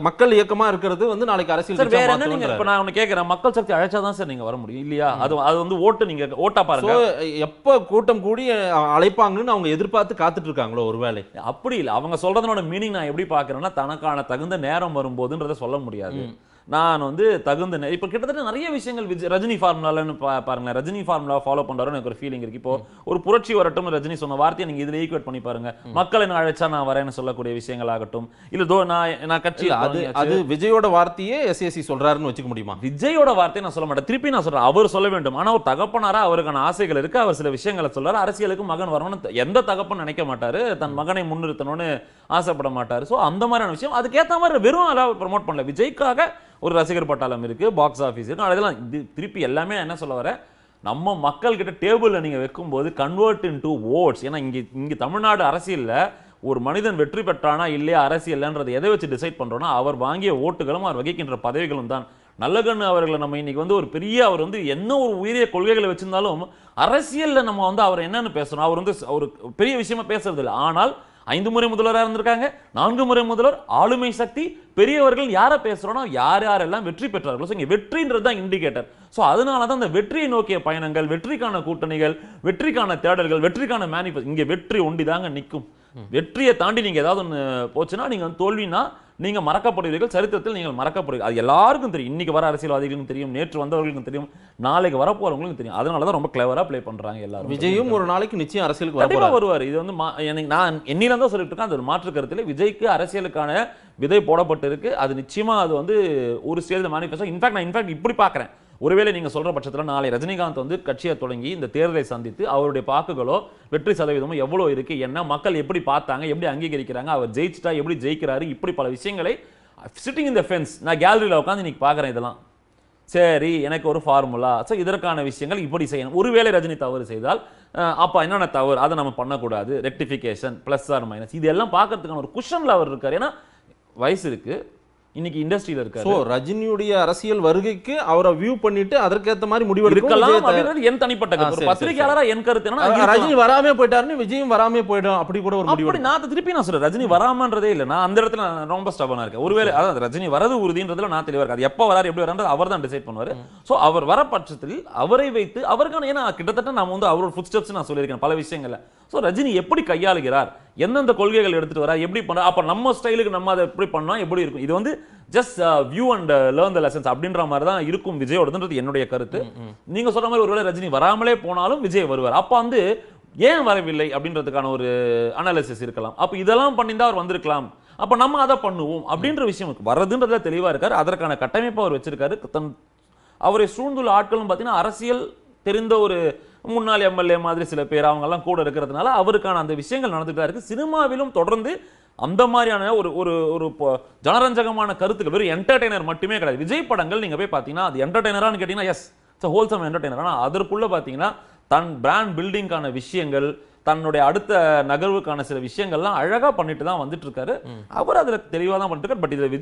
மக்கள் இயக்கமா இருக்கிறது வந்து நாளைக்கு அரசியல் சார் வேற என்ன நீங்க இப்ப நான் ஒன்னு கேக்குறேன் மக்கள் சக்தி அழைச்சா தான் சார் நீங்க வர முடியும் இல்லையா அது அது வந்து ஓட்டு நீங்க ஓட்டா பாருங்க எப்ப கூட்டம் கூடி அழைப்பாங்கன்னு அவங்க எதிர்பார்த்து காத்துட்டு இருக்காங்களோ ஒருவேளை அப்படி இல்ல அவங்க சொல்றதனோட மீனிங் நான் எப்படி பாக்குறேன்னா தனக்கான தகுந்த நேரம் வரும்போதுன்றத சொல்ல முடியாது நான் வந்து தகுந்த இப்போ கிட்டத்தட்ட நிறைய விஷயங்கள் விஜய் ரஜினி ஃபார்முலாலன்னு பாருங்க ரஜினி ஃபார்முலா ஃபாலோ பண்ணுறாருன்னு எனக்கு ஒரு ஃபீலிங் இருக்கு இப்போ ஒரு புரட்சி வரட்டும் ரஜினி சொன்ன வார்த்தையை நீங்கள் இதில் ஈக்குவேட் பண்ணி பாருங்க மக்களை நான் அழைச்சா நான் வரேன்னு சொல்லக்கூடிய விஷயங்கள் ஆகட்டும் இல்லை தோ நான் நான் கட்சி அது அது விஜயோட வார்த்தையே எஸ்எஸ்சி சொல்கிறாருன்னு வச்சுக்க முடியுமா விஜயோட வார்த்தையை நான் சொல்ல மாட்டேன் திருப்பி நான் சொல்கிறேன் அவர் சொல்ல வேண்டும் ஆனால் ஒரு தகப்பனாரா அவருக்கான ஆசைகள் இருக்கு அவர் சில விஷயங்களை சொல்றாரு அரசியலுக்கு மகன் வரணும்னு எந்த தகப்பன் நினைக்க மாட்டாரு தன் மகனை முன்னிறுத்தணும்னு ஆசைப்பட மாட்டாரு ஸோ அந்த மாதிரியான விஷயம் அதுக்கேற்ற மாதிரி வெறும் அதாவது ப்ரொமோட் பண்ணல விஜய்க்காக ஒரு ரசிகர் பட்டாளம் இருக்குது பாக்ஸ் ஆஃபீஸ் அதெல்லாம் இது திருப்பி எல்லாமே என்ன சொல்ல வர நம்ம மக்கள்கிட்ட டேபிளில் நீங்கள் வைக்கும்போது கன்வெர்ட் இன் டு ஓட்ஸ் ஏன்னா இங்கே இங்கே தமிழ்நாடு அரசியலில் ஒரு மனிதன் வெற்றி பெற்றானா இல்லையா அரசியல்ன்றது எதை வச்சு டிசைட் பண்ணுறோன்னா அவர் வாங்கிய ஓட்டுகளும் அவர் வகிக்கின்ற பதவிகளும் தான் நல்லகண்ணு அவர்களை நம்ம இன்றைக்கி வந்து ஒரு பெரிய அவர் வந்து என்ன ஒரு உயிரிய கொள்கைகளை வச்சிருந்தாலும் அரசியலில் நம்ம வந்து அவர் என்னென்னு பேசணும் அவர் வந்து ஒரு பெரிய விஷயமா பேசுறதில்லை இல்லை ஆனால் ஐந்து முறை முதல்வராக இருந்திருக்காங்க நான்கு முறை முதல்வர் ஆளுமை சக்தி பெரியவர்கள் யாரை பேசுகிறோன்னா யார் யாரெல்லாம் வெற்றி பெற்றார்களோ ஸோ இங்கே வெற்றின்றது தான் இண்டிகேட்டர் ஸோ அதனால தான் அந்த வெற்றியை நோக்கிய பயணங்கள் வெற்றிக்கான கூட்டணிகள் வெற்றிக்கான தேடல்கள் வெற்றிக்கான மேனிஃபெஸ்ட் இங்கே வெற்றி ஒண்டி தாங்க நிற்கும் வெற்றியை தாண்டி நீங்கள் ஏதாவது ஒன்று போச்சுன்னா நீங்கள் வந்து தோல்வினா நீங்கள் மறக்கப்படுவீர்கள் சரித்திரத்தில் நீங்கள் மறக்கப்படுவீர்கள் அது எல்லாருக்கும் தெரியும் இன்றைக்கி வர அரசியல்வாதிகளுக்கும் தெரியும் நேற்று வந்தவர்களுக்கும் தெரியும் நாளைக்கு வரப்போகிறவங்களுக்கும் தெரியும் அதனால தான் ரொம்ப கிளவராக ப்ளே பண்ணுறாங்க எல்லாரும் விஜயும் ஒரு நாளைக்கு நிச்சயம் அரசியலுக்கு கண்டிப்பாக வருவார் இது வந்து எனக்கு நான் என்னில தான் சொல்லிட்டு இருக்கேன் அது ஒரு மாற்று கருத்தில் விஜய்க்கு அரசியலுக்கான விதை போடப்பட்டிருக்கு அது நிச்சயமாக அது வந்து ஒரு ஸ்டேஜில் மேனிஃபெஸ்டோ இன்ஃபேக்ட் நான் இன்ஃபேக்ட் இப்படி பார்க்குறேன் ஒருவேளை நீங்கள் சொல்கிற பட்சத்தில் நாளை ரஜினிகாந்த் வந்து கட்சியை தொடங்கி இந்த தேர்தலை சந்தித்து அவருடைய பாக்குகளோ வெற்றி சதவீதமோ எவ்வளோ இருக்குது என்ன மக்கள் எப்படி பார்த்தாங்க எப்படி அங்கீகரிக்கிறாங்க அவர் ஜெயிச்சிட்டா எப்படி ஜெயிக்கிறாரு இப்படி பல விஷயங்களை சிட்டிங் இந்த ஃபென்ஸ் நான் கேலரியில் உட்காந்து இன்றைக்கி பார்க்குறேன் இதெல்லாம் சரி எனக்கு ஒரு ஃபார்முலா ஸோ இதற்கான விஷயங்கள் இப்படி செய்யணும் ஒருவேளை ரஜினி தவறு செய்தால் அப்போ என்னென்ன தவறு அதை நம்ம பண்ணக்கூடாது ரெக்டிஃபிகேஷன் ப்ளஸ் ஆர் மைனஸ் இதெல்லாம் பார்க்கறதுக்கான ஒரு குஷனில் அவர் இருக்கார் ஏன்னா வயசு இருக்குது இன்னைக்கு இண்டஸ்ட்ரியில இருக்காரு ஸோ ரஜினியுடைய அரசியல் வருகைக்கு அவரை வியூ பண்ணிட்டு அதற்கேற்ற மாதிரி முடிவு எடுக்கலாம் என் தனிப்பட்ட கருத்து பத்திரிகையாளரா என் கருத்து என்னன்னா ரஜினி வராமே போயிட்டாருன்னு விஜயம் வராமே போயிடும் அப்படி கூட ஒரு முடிவு நான் திருப்பி நான் சொல்றேன் ரஜினி வராமன்றதே இல்ல நான் அந்த இடத்துல ரொம்ப ஸ்டபனா இருக்கேன் ஒருவேளை அதாவது ரஜினி வரது உறுதின்றதுல நான் தெளிவா இருக்காது எப்ப வராரு எப்படி வரான்றது அவர் தான் டிசைட் பண்ணுவார் ஸோ அவர் வர பட்சத்தில் அவரை வைத்து அவருக்கான ஏன்னா கிட்டத்தட்ட நான் வந்து அவரோட ஃபுட் ஸ்டெப்ஸ் நான் சொல்லியிருக்கேன் பல விஷயங்கள்ல ஸோ ரஜினி எப்படி கையாளுகிறார் எந்தெந்த கொள்கைகள் எடுத்துகிட்டு வரா எப்படி பண்ண அப்போ நம்ம ஸ்டைலுக்கு நம்ம அதை எப்படி பண்ணால் எப்படி இருக்கும் இது வந்து just view and learn the lessons அப்படின்ற மாதிரி தான் இருக்கும் விஜயோடதுன்றது என்னுடைய கருத்து நீங்கள் சொல்கிற மாதிரி ஒருவேளை ரஜினி வராமலே போனாலும் விஜய் வருவார் அப்போ வந்து ஏன் வரவில்லை அப்படின்றதுக்கான ஒரு அனாலிசிஸ் இருக்கலாம் அப்போ இதெல்லாம் பண்ணியிருந்தா அவர் வந்திருக்கலாம் அப்போ நம்ம அதை பண்ணுவோம் அப்படின்ற விஷயம் வர்றதுன்றதுல தெளிவாக இருக்கார் அதற்கான கட்டமைப்பை அவர் வச்சிருக்காரு தன் அவரை சூழ்ந்துள்ள ஆட்களும் பார்த்தீங்கன்னா அரசியல் தெரிந்த ஒரு முன்னாள் எம்எல்ஏ மாதிரி சில பேர் அவங்கெல்லாம் கூட இருக்கிறதுனால அவருக்கான அந்த விஷயங்கள் நடந்துகிட்டு தான் இருக்குது சினிமாவிலும் தொடர்ந்து அந்த மாதிரியான ஒரு ஒரு ஒரு ஜனரஞ்சகமான கருத்துக்கள் வெறும் என்டர்டெய்னர் மட்டுமே கிடையாது விஜய் படங்கள் நீங்கள் போய் பார்த்தீங்கன்னா அது என்டர்டெய்னரானு கேட்டிங்கன்னா எஸ் ஹோல்சம் என்டர்டெய்னர் ஆனால் அதற்குள்ளே பார்த்தீங்கன்னா தன் பிராண்ட் பில்டிங்கான விஷயங்கள் தன்னுடைய அடுத்த நகர்வுக்கான சில விஷயங்கள்லாம் அழகாக பண்ணிட்டு தான் வந்துட்டு இருக்காரு அவர் அதில் தெளிவாக தான் பண்ணிட்டு பட் இதில்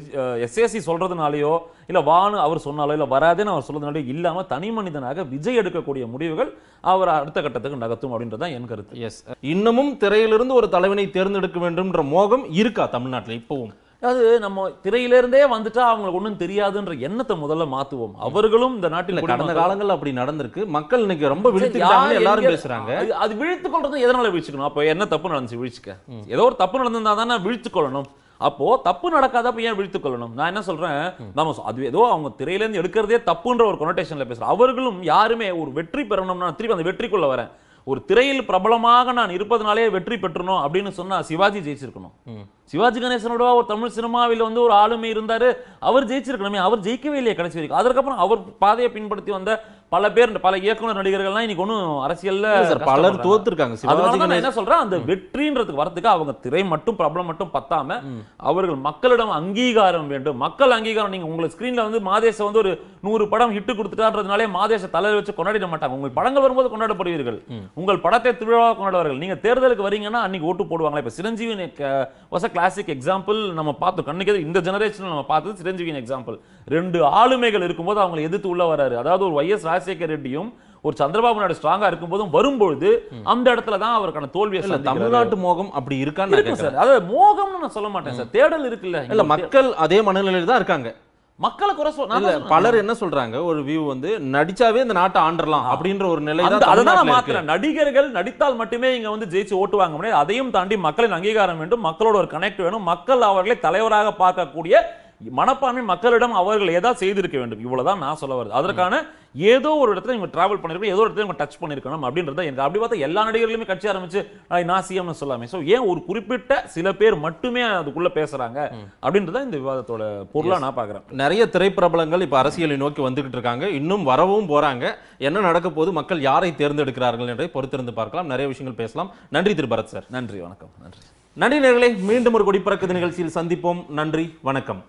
எஸ்ஏசி சொல்றதுனாலயோ இல்லை வானு அவர் சொன்னாலோ இல்லை வராதுன்னு அவர் சொல்றதுனாலயோ இல்லாமல் தனி மனிதனாக விஜய் எடுக்கக்கூடிய முடிவுகள் அவர் அடுத்த கட்டத்துக்கு நகர்த்தும் அப்படின்றது தான் என் கருத்து எஸ் இன்னமும் திரையிலிருந்து ஒரு தலைவனை தேர்ந்தெடுக்க வேண்டும்ன்ற மோகம் இருக்கா தமிழ்நாட்டில் இப்போவும் அது நம்ம இருந்தே வந்துட்டா அவங்களுக்கு ஒன்றும் தெரியாதுன்ற எண்ணத்தை முதல்ல மாத்துவோம் அவர்களும் இந்த நாட்டில் கடந்த காலங்கள் அப்படி நடந்திருக்கு மக்கள் இன்னைக்கு ரொம்ப விழுத்துக்கிட்டாங்க எல்லாரும் பேசுறாங்க அது விழுத்து கொள்றது எதனால விழிச்சுக்கணும் அப்போ என்ன தப்பு நடந்துச்சு விழிச்சுக்க ஏதோ ஒரு தப்பு நடந்திருந்தா தானே விழித்து கொள்ளணும் அப்போ தப்பு நடக்காத அப்ப ஏன் விழித்துக் கொள்ளணும் நான் என்ன சொல்றேன் நம்ம அது ஏதோ அவங்க திரையிலேருந்து எடுக்கிறதே தப்புன்ற ஒரு கொனோட்டேஷன்ல பேசுறேன் அவர்களும் யாருமே ஒரு வெற்றி பெறணும்னா திருப்பி அந்த வெற்றிக்குள்ள வரேன் ஒரு திரையில் பிரபலமாக நான் இருப்பதனாலே வெற்றி பெற்றணும் அப்படின்னு சொன்னா சிவாஜி ஜெயிச்சிருக்கணும் சிவாஜி கணேசனோட ஒரு தமிழ் சினிமாவில் வந்து ஒரு ஆளுமை இருந்தார் அவர் ஜெயிச்சிருக்கணுமே அவர் ஜெயிக்கவே இல்லையே கடைசி வரைக்கும் அதுக்கப்புறம் அவர் பாதையை பின்படுத்தி வந்த பல பேர் பல இயக்குனர் நடிகர்கள்லாம் இன்னைக்கு ஒன்றும் அரசியலில் பலர் தோத்துருக்காங்க அதனால நான் என்ன சொல்றேன் அந்த வெற்றின்றதுக்கு வரதுக்கு அவங்க திரை மட்டும் பிரபலம் மட்டும் பத்தாம அவர்கள் மக்களிடம் அங்கீகாரம் வேண்டும் மக்கள் அங்கீகாரம் நீங்க உங்களை ஸ்கிரீன்ல வந்து மாதேசம் வந்து ஒரு நூறு படம் ஹிட்டு கொடுத்துட்டான்றதுனாலே மாதேச தலைவர் வச்சு கொண்டாடிட மாட்டாங்க உங்கள் படங்கள் வரும்போது கொண்டாடப்படுவீர்கள் உங்கள் படத்தை திருவிழாவாக கொண்டாடுவார்கள் நீங்க தேர்தலுக்கு வரீங்கன்னா அன்னைக்கு ஓட்டு போடுவாங்களா இப்ப Chiranjeevi was a classic example நம்ம பார்த்தோம் கண்ணுக்கு இந்த ஜெனரேஷன் நம்ம பார்த்தது சிரஞ்சீவியின் எக்ஸாம்பிள் ரெண்டு ஆளுமைகள் இருக்கும்போது அவங்களை எதிர்த்து உள்ள வராரு அதாவது ஒரு ஒய் எஸ் ராஜசேகர் ரெட்டியும் ஒரு சந்திரபாபு நாயுடு ஸ்ட்ராங்கா இருக்கும் போதும் வரும்பொழுது அந்த இடத்துல தான் அவருக்கான தோல்வியை தமிழ்நாட்டு மோகம் அப்படி இருக்கான்னு சார் அதாவது மோகம்னு நான் சொல்ல மாட்டேன் சார் தேடல் இருக்குல்ல இல்ல மக்கள் அதே மனநிலையில தான் இருக்காங்க மக்களை குறை சொல்ல பலர் என்ன சொல்றாங்க ஒரு வியூ வந்து நடிச்சாவே இந்த நாட்டை ஆண்டலாம் அப்படின்ற ஒரு நிலை அதான் நடிகர்கள் நடித்தால் மட்டுமே இங்க வந்து ஜெயிச்சு ஓட்டு வாங்க முடியாது அதையும் தாண்டி மக்களின் அங்கீகாரம் வேண்டும் மக்களோட ஒரு கனெக்ட் வேணும் மக்கள் அவர்களை தலைவராக பார்க்கக்கூடிய மனப்பான்மை மக்களிடம் அவர்கள் ஏதாவது செய்திருக்க வேண்டும் இவ்வளவுதான் நான் சொல்ல வருது அதற்கான ஏதோ ஒரு இடத்துல இவங்க டிராவல் பண்ணிருக்கணும் ஏதோ ஒரு இடத்துல இவங்க டச் பண்ணிருக்கணும் அப்படின்றத எனக்கு அப்படி பார்த்தா எல்லா நடிகர்களுமே கட்சி ஆரம்பிச்சு நான் சிஎம்னு சொல்லாமே ஸோ ஏன் ஒரு குறிப்பிட்ட சில பேர் மட்டுமே அதுக்குள்ள பேசுறாங்க அப்படின்றத இந்த விவாதத்தோட பொருளா நான் பாக்குறேன் நிறைய திரைப்பிரபலங்கள் இப்ப அரசியலை நோக்கி வந்துகிட்டு இருக்காங்க இன்னும் வரவும் போறாங்க என்ன நடக்க போது மக்கள் யாரை தேர்ந்தெடுக்கிறார்கள் என்றை பொறுத்திருந்து பார்க்கலாம் நிறைய விஷயங்கள் பேசலாம் நன்றி திரு பரத் சார் நன்றி வணக்கம் நன்றி நன்றி நேர்களை மீண்டும் ஒரு குடிப்பிறக்கு நிகழ்ச்சியில் சந்திப்போம் நன்றி வணக்கம்